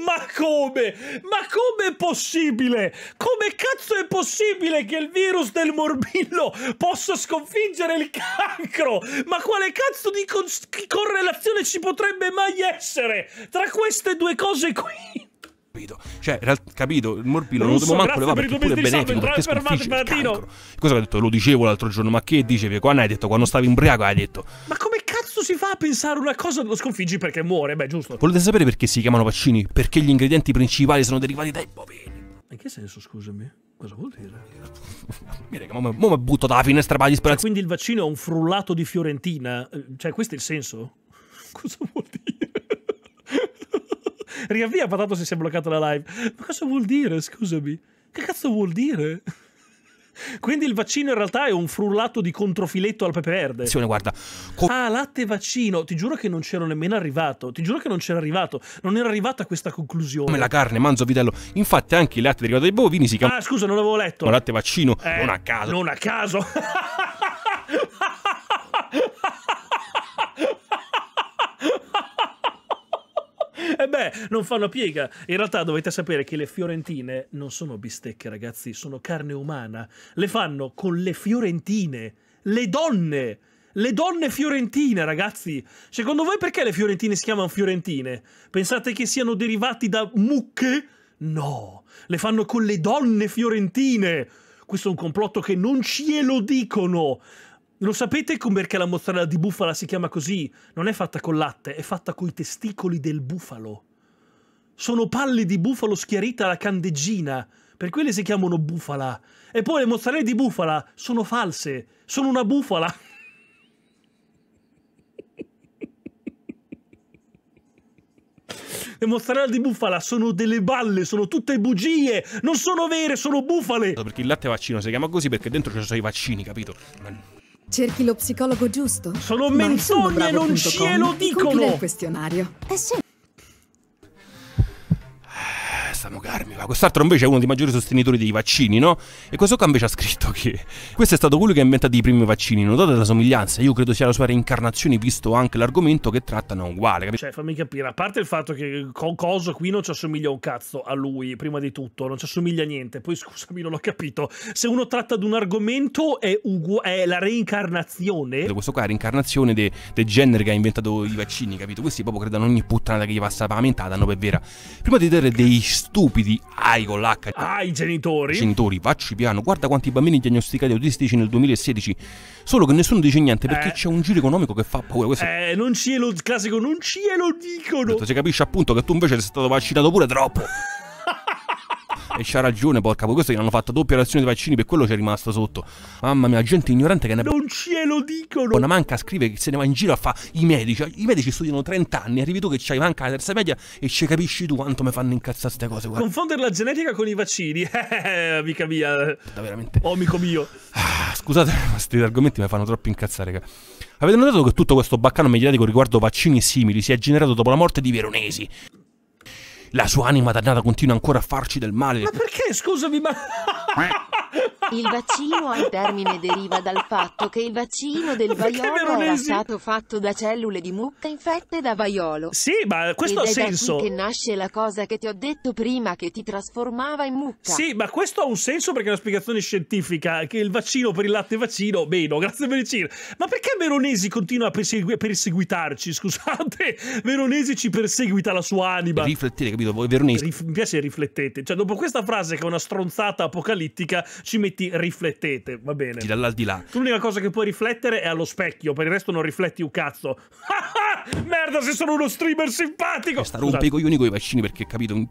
Ma come? Ma come è possibile? Come cazzo è possibile che il virus del morbillo possa sconfiggere il cancro? Ma quale cazzo di co correlazione ci potrebbe mai essere tra queste due cose qui? capito? Cioè, capito, il morbillo non lo devo manco levare perché pure è benefico, perché sconfigge il cancro. Cosa che ho detto, lo dicevo l'altro giorno, ma che dicevi? Quando hai detto, quando stavi imbriaco hai detto... Ma come cazzo si fa a pensare una cosa lo sconfiggi perché muore? Beh, giusto. Volete sapere perché si chiamano vaccini? Perché gli ingredienti principali sono derivati dai bovini. In che senso, scusami? Cosa vuol dire? Mi rega, ma mi butto dalla finestra per la disperazione. Cioè, quindi il vaccino è un frullato di Fiorentina? Cioè, questo è il senso? Cosa vuol dire? Riavvia patato se si è bloccata la live. Ma cosa vuol dire, scusami? Che cazzo vuol dire? Quindi il vaccino in realtà è un frullato di controfiletto al pepe verde. Sì, guarda. Co- ah, latte vaccino. Ti giuro che non c'ero nemmeno arrivato. Ti giuro che non c'era arrivato. Non era arrivato a questa conclusione. Come la carne, manzo, vitello. Infatti anche il latte derivato dai bovini si chiama... Ah, scusa, non l'avevo letto. Ma latte vaccino, eh, non a caso. Non a caso. e eh beh, non fanno piega. In realtà dovete sapere che le fiorentine non sono bistecche, ragazzi, sono carne umana. Le fanno con le fiorentine, le donne. Le donne fiorentine, ragazzi! Secondo voi perché le fiorentine si chiamano fiorentine? Pensate che siano derivati da mucche? No, le fanno con le donne fiorentine! Questo è un complotto che non ce lo dicono! Lo sapete perché la mozzarella di bufala si chiama così? Non è fatta col latte, è fatta coi testicoli del bufalo. Sono palle di bufalo schiarita alla candeggina, per quelle si chiamano bufala. E poi le mozzarelle di bufala sono false, sono una bufala. le mozzarella di bufala sono delle balle, sono tutte bugie, non sono vere, sono bufale. Perché il latte vaccino si chiama così perché dentro ci sono i vaccini, capito? Ma... Cerchi lo psicologo giusto? Sono menzogne, non ce lo dicono! il questionario. Eh sì basta mocarmi, ma quest'altro invece è uno dei maggiori sostenitori dei vaccini, no? E questo qua invece ha scritto che questo è stato quello che ha inventato i primi vaccini, notate la somiglianza, io credo sia la sua reincarnazione visto anche l'argomento che trattano uguale, capisci? Cioè, fammi capire, a parte il fatto che Coso qui non ci assomiglia un cazzo a lui, prima di tutto, non ci assomiglia a niente, poi scusami, non l'ho capito, se uno tratta di un argomento è, è la reincarnazione? Questo qua è la reincarnazione del de genere che ha inventato i vaccini, capito? Questi proprio credono ogni puttana che gli passa la mentata, no, per vera. Prima di dare dei stupidi, ai con l'H. Ai genitori. Genitori, vacci piano, guarda quanti bambini diagnosticati autistici nel 2016. Solo che nessuno dice niente perché eh. c'è un giro economico che fa paura. Questo eh, non ci è lo classico, non ci è lo dicono. Certo, si capisce appunto che tu invece sei stato vaccinato pure troppo. E c'ha ragione, porca puttana. Questo gli hanno fatto doppia razione di vaccini, per quello c'è rimasto sotto. Mamma mia, gente ignorante che ne. Non ce lo dicono! Una manca scrive che se ne va in giro a fa i medici. I medici studiano 30 anni. Arrivi tu che c'hai manca la terza media e ci capisci tu quanto mi fanno incazzare queste cose. Guarda. Confondere la genetica con i vaccini. Eh, Amica mia. Da veramente. Omico oh, mio. Ah, scusate, ma questi argomenti mi fanno troppo incazzare, cara. Avete notato che tutto questo baccano mediatico riguardo vaccini simili si è generato dopo la morte di Veronesi? La sua anima dannata continua ancora a farci del male. Ma perché, scusami, ma... Il vaccino al termine deriva dal fatto che il vaccino del vaiolo era stato fatto da cellule di mucca infette da vaiolo. Sì, ma questo ha senso. È che nasce la cosa che ti ho detto prima che ti trasformava in mucca. Sì, ma questo ha un senso perché è una spiegazione scientifica che il vaccino per il latte vaccino meno, grazie per il ciro. Ma perché Veronesi continua a persegu perseguitarci? Scusate, Veronesi ci perseguita la sua anima. Riflettete, capito? Voi Veronesi. Rif mi piace riflettete. Cioè, dopo questa frase che è una stronzata apocalittica, ci metti riflettete, va bene. Ti dall'aldilà. L'unica cosa che puoi riflettere è allo specchio, per il resto non rifletti un cazzo. Merda, se sono uno streamer simpatico! Sta rompe i coglioni con i vaccini perché, capito...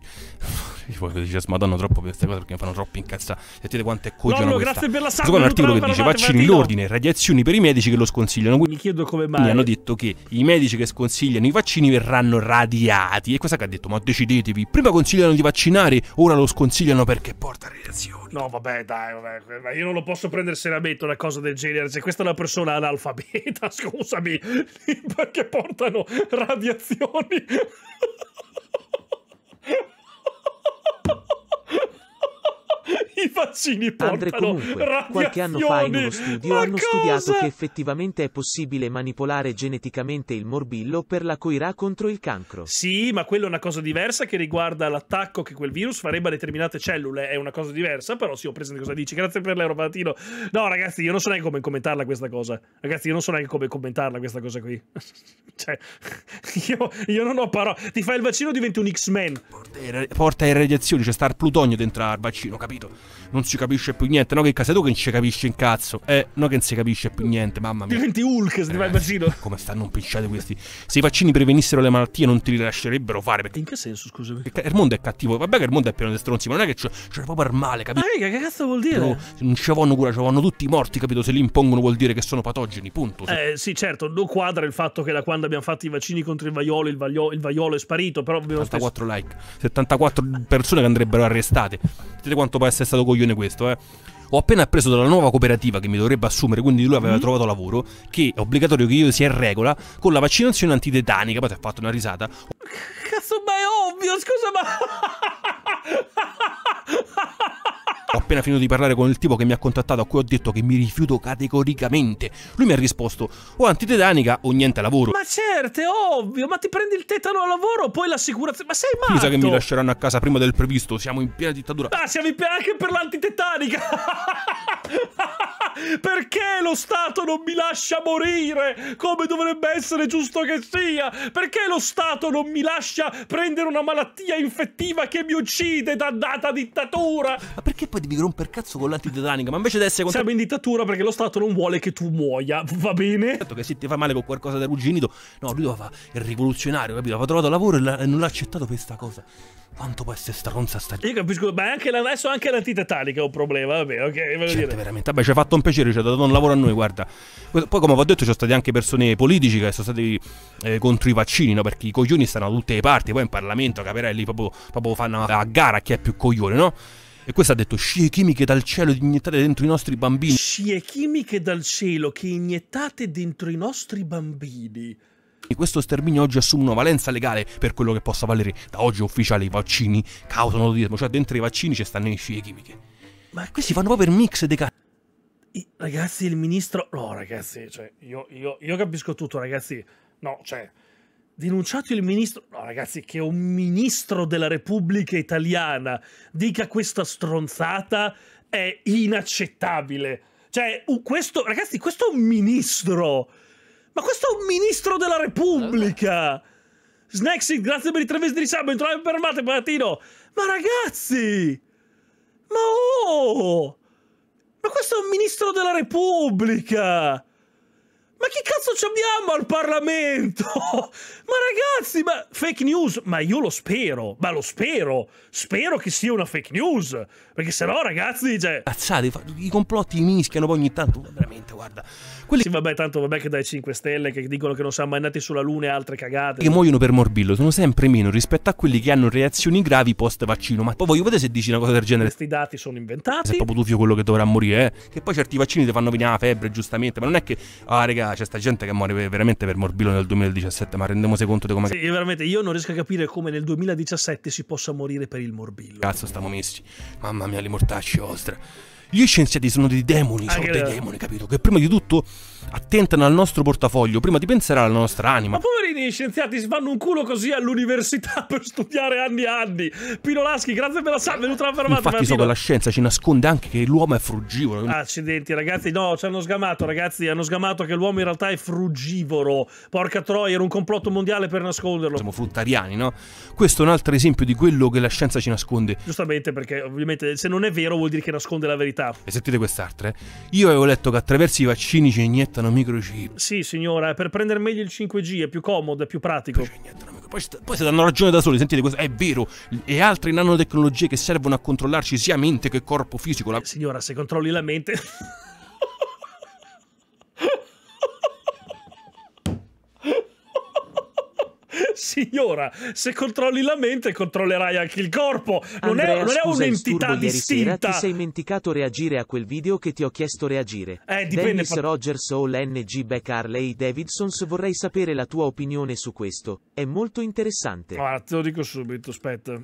Ci madonna troppo per queste cose perché mi fanno troppo incazzare. Sentite quanto è coglione questa. grazie per la salve. Secondo un articolo che dice vaccini in ordine, radiazioni per i medici che lo sconsigliano. Quindi, mi chiedo come mai. Mi hanno detto che i medici che sconsigliano i vaccini verranno radiati. E cosa che ha detto? Ma decidetevi, prima consigliano di vaccinare, ora lo sconsigliano perché porta radiazioni. No, vabbè, dai, vabbè, io non lo posso prendere seriamente una cosa del genere. Se questa è una persona analfabeta, scusami, perché portano radiazioni? i vaccini Andre comunque, qualche anno fa in uno studio Ma hanno cosa? studiato che effettivamente è possibile manipolare geneticamente il morbillo per la coirà contro il cancro. Sì, ma quello è una cosa diversa che riguarda l'attacco che quel virus farebbe a determinate cellule, è una cosa diversa, però sì, ho preso cosa dici. Grazie per l'euro, Valentino. No, ragazzi, io non so neanche come commentarla questa cosa. Ragazzi, io non so neanche come commentarla questa cosa qui. cioè, io, io, non ho parole. Ti fai il vaccino diventi un X-Men. Porta, irradiazioni, c'è cioè star plutonio dentro al vaccino, capito? non si capisce più niente. No, che cazzo tu che non ci capisci in cazzo? Eh, no, che non si capisce più niente, mamma mia. Diventi Hulk se ti fai il vaccino. Come stanno impicciati questi? Se i vaccini prevenissero le malattie, non te li lascerebbero fare. Perché... In che senso, scusami? Il mondo è cattivo. Vabbè, che il mondo è pieno di stronzi, ma non è che c'è, c'è proprio il male, capito? Ma mica, che cazzo vuol dire? Però, non ci vanno cura, ci vanno tutti morti, capito? Se li impongono vuol dire che sono patogeni, punto. Se... Eh, sì, certo, non quadra il fatto che da quando abbiamo fatto i vaccini contro il vaiolo, il vaiolo, il vaiolo è sparito, però abbiamo 74 stesso... like, 74 persone che andrebbero arrestate. Vedete quanto può essere stato coglione questo, eh. Ho appena appreso dalla nuova cooperativa che mi dovrebbe assumere, quindi lui aveva mm trovato lavoro, che è obbligatorio che io sia in regola con la vaccinazione antitetanica. Poi ti ha fatto una risata. Cazzo, ma è ovvio, scusa, ma... Ho appena finito di parlare con il tipo che mi ha contattato, a cui ho detto che mi rifiuto categoricamente. Lui mi ha risposto: o oh, antitetanica o niente lavoro. Ma certo, è ovvio, ma ti prendi il tetano al lavoro, poi l'assicurazione. Ma sei matto? Mi sa che mi lasceranno a casa prima del previsto, siamo in piena dittatura. Ah, siamo in piena anche per l'antitetanica. Perché lo Stato non mi lascia morire come dovrebbe essere giusto che sia? Perché lo Stato non mi lascia prendere una malattia infettiva che mi uccide, dannata dittatura? Ma perché poi devi romper cazzo con l'antitetanica? Ma invece di essere contento... Siamo in dittatura perché lo Stato non vuole che tu muoia, va bene? Certo che se ti fa male con qualcosa da ruggito, no, lui doveva fare il rivoluzionario, capito? Aveva trovato lavoro e non l'ha accettato questa cosa. Quanto può essere stronza sta Io capisco, ma anche la, adesso anche l'antitetanica è un problema, vabbè, ok, voglio gente, certo, dire. veramente, vabbè, ci ha fatto un piacere, ci ha dato un lavoro a noi, guarda. Poi, come vi ho detto, ci sono state anche persone politiche che sono state eh, contro i vaccini, no? Perché i coglioni stanno da tutte le parti, poi in Parlamento, Caperelli, proprio, proprio fanno a gara chi è più coglione, no? E questo ha detto scie chimiche dal cielo di iniettare dentro i nostri bambini. Scie chimiche dal cielo che iniettate dentro i nostri bambini. Questo sterminio oggi assume una valenza legale per quello che possa valere. Da oggi ufficiale i vaccini causano l'autismo, cioè dentro i vaccini ci stanno le scie chimiche. Ma questi fanno proprio il mix dei cazzo. Ragazzi, il ministro... No, ragazzi, cioè, io, io, io capisco tutto, ragazzi. No, cioè, denunciato il ministro... No, ragazzi, che un ministro della Repubblica Italiana dica questa stronzata è inaccettabile. Cioè, questo... Ragazzi, questo è un ministro ma questo è un ministro della Repubblica! Snaxit, grazie per i tre mesi di sabato, entrate per mate, Palatino! Ma ragazzi! Ma oh! Ma questo è un ministro della Repubblica! Ma che cazzo ci abbiamo al Parlamento? ma ragazzi, ma fake news? Ma io lo spero, ma lo spero. Spero che sia una fake news. Perché se no ragazzi, cioè... Cazzate, i complotti mischiano poi ogni tanto. Veramente, guarda. Quelli... Sì, vabbè, tanto vabbè che dai 5 Stelle, che dicono che non siamo mai andati sulla Luna e altre cagate. Che muoiono per morbillo sono sempre meno rispetto a quelli che hanno reazioni gravi post vaccino. Ma poi voglio vedere se dici una cosa del genere. Questi dati sono inventati. Se è proprio Tufio quello che dovrà morire, eh. Che poi certi vaccini ti fanno venire la febbre, giustamente. Ma non è che, ah, ragazzi c'è sta gente che muore veramente per morbillo nel 2017, ma rendiamoci conto di come... Sì, veramente, io non riesco a capire come nel 2017 si possa morire per il morbillo. Cazzo, stiamo messi. Mamma mia, li mortacci, ostra. Gli scienziati sono dei demoni, Anche sono dei demoni, capito? Che prima di tutto attentano al nostro portafoglio prima di pensare alla nostra anima. Ma poverini scienziati si fanno un culo così all'università per studiare anni e anni. Pino Laschi, grazie per la salve, venuto affermato. Infatti Martino. so che la scienza ci nasconde anche che l'uomo è frugivoro. Accidenti ragazzi, no, ci hanno sgamato ragazzi, hanno sgamato che l'uomo in realtà è frugivoro. Porca troia, era un complotto mondiale per nasconderlo. Siamo fruttariani, no? Questo è un altro esempio di quello che la scienza ci nasconde. Giustamente perché ovviamente se non è vero vuol dire che nasconde la verità. E sentite quest'altra, eh? Io avevo letto che attraverso i vaccini ci iniettano iniettano microchip. Sì, signora, per prendere meglio il 5G è più comodo, è più pratico. Poi, poi, poi se danno ragione da soli, sentite questo, è vero, e altre nanotecnologie che servono a controllarci sia mente che corpo fisico. La... Signora, se controlli la mente... Signora, se controlli la mente, controllerai anche il corpo. Non Andrea, è, non scusa, è un'entità distinta. Sera, ti sei dimenticato reagire a quel video che ti ho chiesto reagire. Eh, dipende. Dennis fa... Rogers o l'NG Beck Harley Davidsons, vorrei sapere la tua opinione su questo. È molto interessante. Guarda, te lo dico subito, aspetta.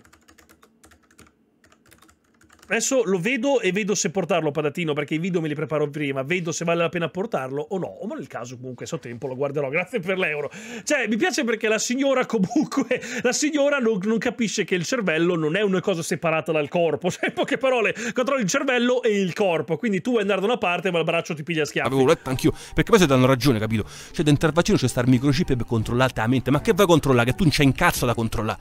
Adesso lo vedo e vedo se portarlo patatino perché i video me li preparo prima, vedo se vale la pena portarlo o no, o ma nel caso comunque so tempo lo guarderò, grazie per l'euro. Cioè mi piace perché la signora comunque, la signora non, non, capisce che il cervello non è una cosa separata dal corpo, cioè in poche parole controlli il cervello e il corpo, quindi tu vuoi andare da una parte ma il braccio ti piglia schiaffi. Avevo letto anch'io, perché poi se danno ragione, capito? Cioè dentro al vaccino c'è star microchip per controllare la mente, ma che vai a controllare? Che tu non c'è in cazzo da controllare,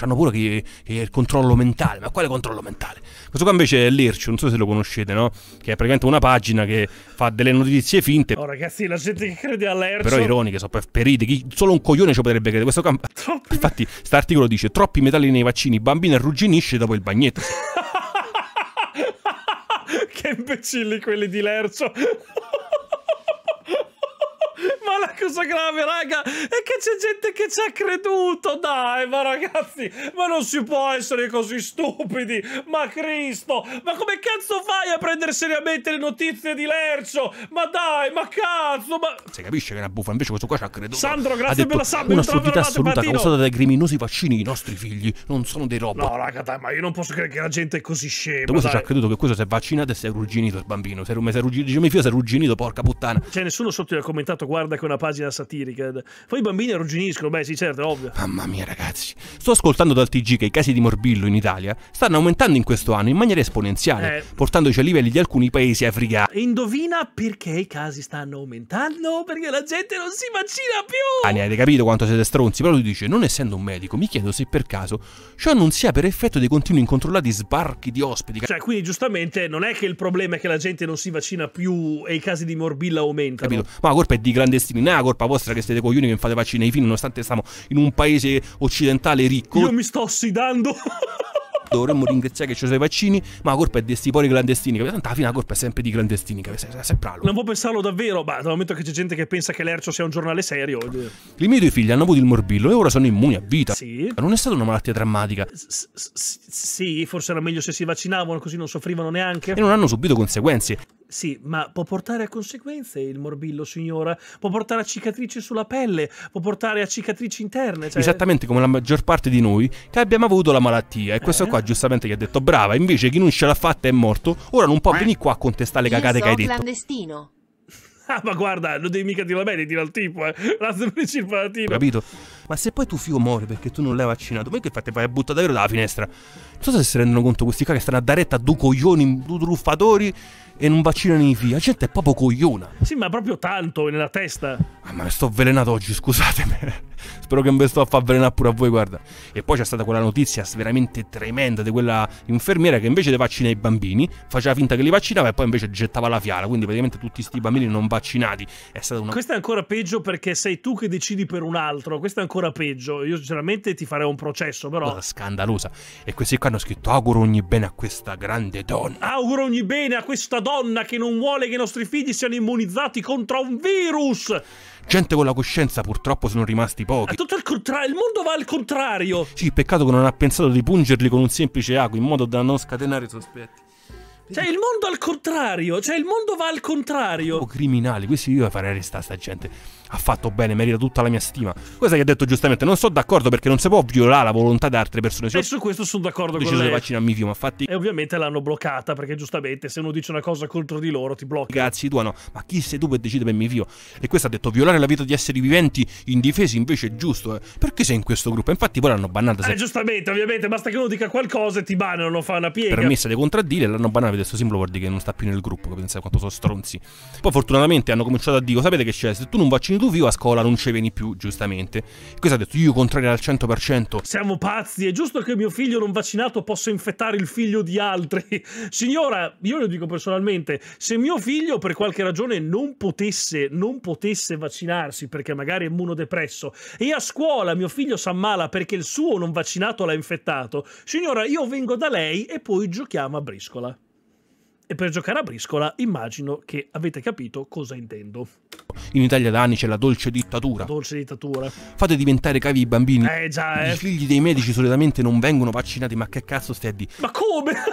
hanno pure che, che il controllo mentale, ma quale controllo mentale? Questo qua invece è l'Ircio, non so se lo conoscete, no? Che è praticamente una pagina che fa delle notizie finte. Oh, ragazzi, la gente che crede all'Ercio. Però ironiche, so, per perite. Chi, solo un coglione ci potrebbe credere. Questo campo. Troppi... Infatti, quest'articolo dice: troppi metalli nei vaccini, bambina arrugginisce dopo il bagnetto. che imbecilli quelli di Lercio la cosa grave, raga, è che c'è gente che ci ha creduto, dai, ma ragazzi, ma non si può essere così stupidi, ma Cristo, ma come cazzo fai a prendere seriamente le notizie di Lercio? Ma dai, ma cazzo, ma... Si capisce che è una buffa, invece questo qua ci ha creduto. Sandro, grazie per la sub, una stupidità assoluta causata dai criminosi vaccini, i nostri figli, non sono dei robot. No, raga, dai, ma io non posso credere che la gente è così scema, da Questo ci ha creduto che questo si è vaccinato e si è arrugginito il bambino, si è, si è arrugginito, mi fio si è arrugginito, porca puttana. C'è cioè, nessuno sotto che ha commentato, guarda, una pagina satirica. Poi i bambini arrugginiscono, beh sì certo, è ovvio. Mamma mia ragazzi, sto ascoltando dal TG che i casi di morbillo in Italia stanno aumentando in questo anno in maniera esponenziale, eh. portandoci a livelli di alcuni paesi africani. E Indovina perché i casi stanno aumentando? Perché la gente non si vaccina più! Ah, ne avete capito quanto siete stronzi, però lui dice, non essendo un medico, mi chiedo se per caso ciò non sia per effetto dei continui incontrollati sbarchi di ospiti. Cioè, quindi giustamente non è che il problema è che la gente non si vaccina più e i casi di morbillo aumentano. Capito? Ma la colpa è di clandestini vaccini, non è colpa vostra che siete coglioni che non fate vaccini ai fini, nonostante stiamo in un paese occidentale ricco. Io mi sto ossidando. dovremmo ringraziare che ci sono i vaccini, ma la colpa è di questi pori clandestini. Capito? Tanto alla fine la colpa è sempre di clandestini, capito? sempre allo. Non può pensarlo davvero, ma dal momento che c'è gente che pensa che l'Ercio sia un giornale serio. I miei due figli hanno avuto il morbillo e ora sono immuni a vita. Sì. Non è stata una malattia drammatica. sì, forse era meglio se si vaccinavano, così non soffrivano neanche. E non hanno subito conseguenze. Sì, ma può portare a conseguenze il morbillo, signora? Può portare a cicatrici sulla pelle, può portare a cicatrici interne. Cioè... Esattamente come la maggior parte di noi che abbiamo avuto la malattia. E eh? questo qua giustamente gli ha detto: brava, invece chi non ce l'ha fatta è morto. Ora non può eh? venire qua a contestare le cagate che hai detto. clandestino. Ah, ma guarda, non devi mica dirlo bene, dirlo al tipo, eh. Lasciamoci il palatino. Capito? Ma se poi tuo figo muore perché tu non l'hai vaccinato, perché fate vai a buttare davvero dalla finestra? Non so se si rendono conto questi qua che stanno a dare retta a due coglioni, due truffatori e non vaccinano i figli. La gente è proprio cogliona. Sì, ma proprio tanto nella testa. Ah, ma sto avvelenato oggi, scusatemi. Spero che non vi sto a far avvelenare pure a voi, guarda. E poi c'è stata quella notizia veramente tremenda di quella infermiera che invece di vaccinare i bambini faceva finta che li vaccinava e poi invece gettava la fiala. Quindi praticamente tutti questi bambini non vaccinati. È stata una... Questo è ancora peggio perché sei tu che decidi per un altro. Questo è ancora peggio. Io sinceramente ti farei un processo, però. Cosa scandalosa. E questi qua hanno scritto auguro ogni bene a questa grande donna. Auguro ogni bene a questa donna che non vuole che i nostri figli siano immunizzati contro un virus. Gente con la coscienza purtroppo sono rimasti pochi. È tutto il contrario, il mondo va al contrario. Sì, peccato che non ha pensato di pungerli con un semplice ago in modo da non scatenare i sospetti. Cioè, il mondo al contrario, cioè il mondo va al contrario. Oh, criminali, questi io farei arrestare sta gente ha fatto bene, merita tutta la mia stima. Cosa che ha detto giustamente, non sono d'accordo perché non si può violare la volontà di altre persone. Cioè, e su questo sono d'accordo con lei. Vaccina, Mifio, ma infatti... E ovviamente l'hanno bloccata perché giustamente se uno dice una cosa contro di loro ti blocca. Cazzi tu, no, ma chi sei tu per decidere per Mifio? E questo ha detto violare la vita di esseri viventi indifesi invece è giusto. Eh. Perché sei in questo gruppo? Infatti poi l'hanno bannata. Se... Eh giustamente, ovviamente, basta che uno dica qualcosa e ti bannano, non fa una piega. Permessa di contraddire, l'hanno bannata per questo simbolo vuol dire che non sta più nel gruppo, che pensate quanto sono stronzi. Poi fortunatamente hanno cominciato a dire, sapete che c'è, se tu non vaccini di Tuvio a scuola non ci vieni più, giustamente. E questo ha detto, io contrario al 100%. Siamo pazzi, è giusto che mio figlio non vaccinato possa infettare il figlio di altri. Signora, io lo dico personalmente, se mio figlio per qualche ragione non potesse, non potesse vaccinarsi perché magari è immunodepresso e a scuola mio figlio si ammala perché il suo non vaccinato l'ha infettato, signora, io vengo da lei e poi giochiamo a briscola. E per giocare a briscola immagino che avete capito cosa intendo. In Italia da anni c'è la dolce dittatura. La dolce dittatura. Fate diventare cavi i bambini. Eh già, eh. I figli dei medici solitamente non vengono vaccinati, ma che cazzo stai a dire? Ma come?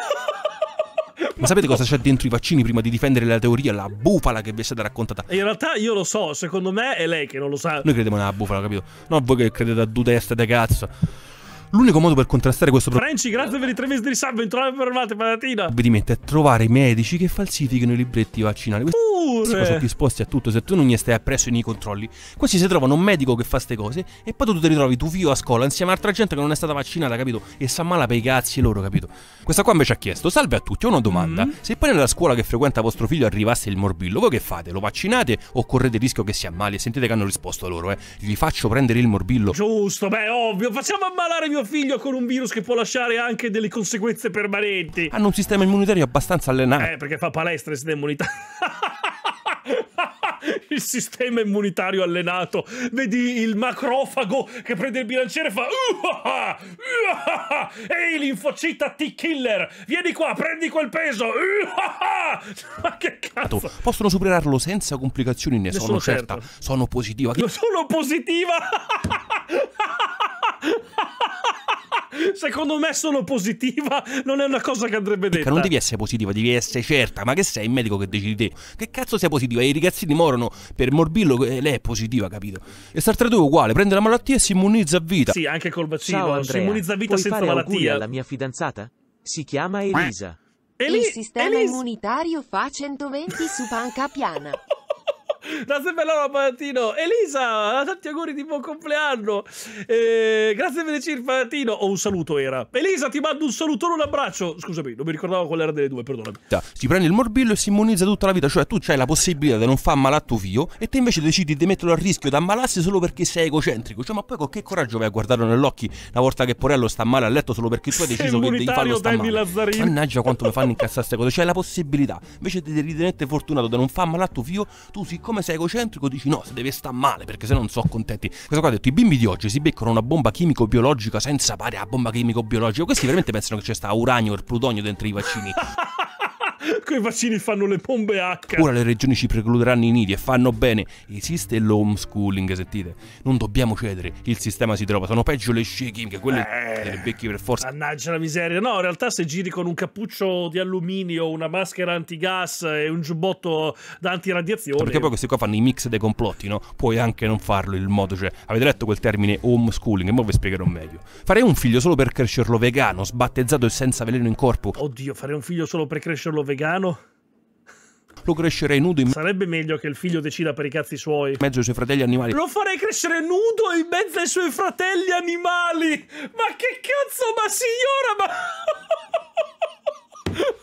Ma sapete cosa c'è dentro i vaccini prima di difendere la teoria, la bufala che vi è stata raccontata? In realtà io lo so, secondo me è lei che non lo sa. Noi crediamo nella bufala, capito? Non voi che credete a due teste da cazzo. L'unico modo per contrastare questo problema... Franci, grazie per i tre mesi di risalvo, entrare per un'altra patatina. Ovviamente è trovare i medici che falsifichino i libretti vaccinali. Questi Pure. sono disposti a tutto se tu non gli stai appresso nei controlli. Questi si trovano un medico che fa queste cose e poi tu ti ritrovi tu figlio a scuola insieme a altra gente che non è stata vaccinata, capito? E s'ammala per i cazzi loro, capito? Questa qua invece ha chiesto, salve a tutti, ho una domanda. Mm -hmm. Se poi nella scuola che frequenta vostro figlio arrivasse il morbillo, voi che fate? Lo vaccinate o correte il rischio che si ammali? Sentite che hanno risposto loro, eh. Gli faccio prendere il morbillo. Giusto, beh, ovvio, facciamo ammalare mio figlio con un virus che può lasciare anche delle conseguenze permanenti. Hanno un sistema immunitario abbastanza allenato. Eh, perché fa palestra il sistema immunitario. il sistema immunitario allenato. Vedi il macrofago che prende il bilanciere e fa Ehi linfocita T-killer, vieni qua, prendi quel peso. Ma che cazzo? Possono superarlo senza complicazioni, ne, ne sono, sono certa. certa. Sono positiva. Sono positiva. Secondo me sono positiva, non è una cosa che andrebbe detta. Non devi essere positiva, devi essere certa, ma che sei il medico che decidi te? Che cazzo sei positiva? E i ragazzini morono per morbillo, e eh, lei è positiva, capito? E Sartratore è uguale, prende la malattia e si immunizza a vita. Sì, anche col vaccino, Ciao, si immunizza a vita Puoi senza malattia. la mia fidanzata? Si chiama Elisa. Eli- il sistema Elis- immunitario fa 120 su panca piana. grazie da Sebellano Palatino. Elisa, tanti auguri di buon compleanno. Eh, grazie per il Palatino. Oh, un saluto era. Elisa, ti mando un saluto, un abbraccio. Scusami, non mi ricordavo qual era delle due, perdonami. Si prende il morbillo e si immunizza tutta la vita. Cioè, tu c'hai la possibilità di non far ammalare tuo figlio e te invece decidi di metterlo a rischio di ammalarsi solo perché sei egocentrico. Cioè, ma poi con che coraggio vai a guardarlo nell'occhio una volta che Porello sta male a letto solo perché tu hai deciso che devi farlo sta male. Mannaggia quanto mi fanno incassare queste cose. Cioè, la possibilità. Invece di ritenete fortunato di non far ammalare tuo figlio, tu siccome come sei egocentrico dici no, se deve stare male perché se no non sono contenti. Questo qua ha detto, i bimbi di oggi si beccano una bomba chimico-biologica senza pari a bomba chimico-biologica. Questi veramente pensano che c'è sta uranio e plutonio dentro i vaccini. Quei vaccini fanno le bombe H. Ora le regioni ci precluderanno i nidi e fanno bene. Esiste l'homeschooling, sentite? Non dobbiamo cedere. Il sistema si trova. Sono peggio le scie chimiche, quelle eh, le becchi per forza. Mannaggia la miseria. No, in realtà se giri con un cappuccio di alluminio, una maschera antigas e un giubbotto da antiradiazione. Perché poi questi qua fanno i mix dei complotti, no? Puoi anche non farlo il modo, cioè. Avete letto quel termine homeschooling? E ora vi spiegherò meglio. Farei un figlio solo per crescerlo vegano, sbattezzato e senza veleno in corpo. Oddio, farei un figlio solo per crescerlo vegano vegano? Lo crescerei nudo in... Sarebbe meglio che il figlio decida per i cazzi suoi. In mezzo ai suoi fratelli animali. Lo farei crescere nudo in mezzo ai suoi fratelli animali! Ma che cazzo, ma signora, ma...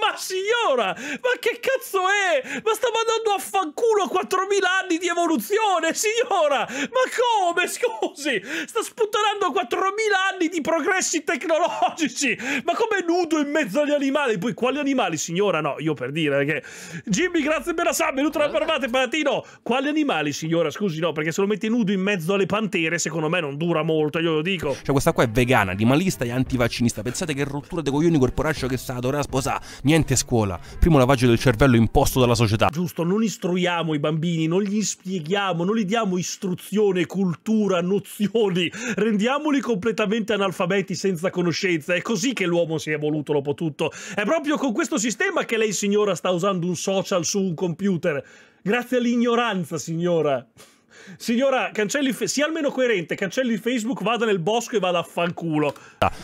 Ma signora, ma che cazzo è? Ma sta mandando a fanculo 4000 anni di evoluzione, signora! Ma come, scusi? Sta sputtanando 4000 anni di progressi tecnologici! Ma come nudo in mezzo agli animali? Poi quali animali, signora? No, io per dire che... Jimmy, grazie per la sub, benvenuto alla barbate, Palatino! Quali animali, signora? Scusi, no, perché se lo metti nudo in mezzo alle pantere, secondo me non dura molto, io lo dico. Cioè, questa qua è vegana, animalista e antivaccinista. Pensate che rottura di coglioni poraccio che sta adorando sposare niente scuola, primo lavaggio del cervello imposto dalla società. Giusto, non istruiamo i bambini, non gli spieghiamo, non gli diamo istruzione, cultura, nozioni, rendiamoli completamente analfabeti senza conoscenza. È così che l'uomo si è evoluto dopo tutto. È proprio con questo sistema che lei signora sta usando un social su un computer. Grazie all'ignoranza, signora signora, cancelli, sia almeno coerente, cancelli Facebook, vada nel bosco e vada a fanculo.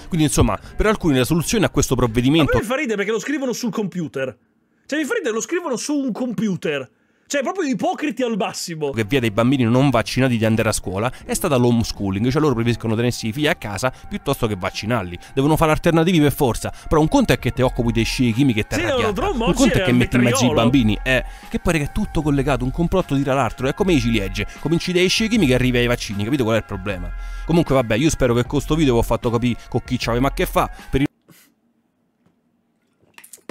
quindi insomma, per alcuni la soluzione a questo provvedimento... A me mi fa ridere perché lo scrivono sul computer. Cioè mi fa ridere, lo scrivono su un computer. Cioè, proprio ipocriti al massimo. Che via dei bambini non vaccinati di andare a scuola è stata l'homeschooling, cioè loro preferiscono tenersi i figli a casa piuttosto che vaccinarli. Devono fare alternativi per forza. Però un conto è che ti occupi dei scie chimiche e terra sì, no, Un conto è che metti in mezzo i bambini. Eh, che pare che è tutto collegato, un complotto tira l'altro. È come i ciliegie. Cominci dai scie chimiche e arrivi ai vaccini, capito qual è il problema? Comunque, vabbè, io spero che con questo video vi ho fatto capire con chi c'aveva ma che fa. Per il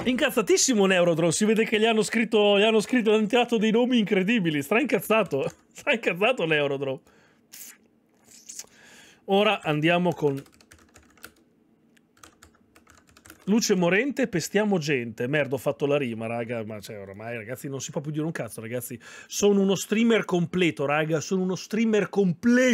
Incazzatissimo Neurodron, si vede che gli hanno scritto, gli hanno scritto hanno dei nomi incredibili, stra incazzato, stra incazzato Neurodron. Ora andiamo con Luce morente, pestiamo gente. Merda, ho fatto la rima, raga. Ma cioè, oramai, ragazzi, non si può più dire un cazzo, ragazzi. Sono uno streamer completo, raga. Sono uno streamer completo.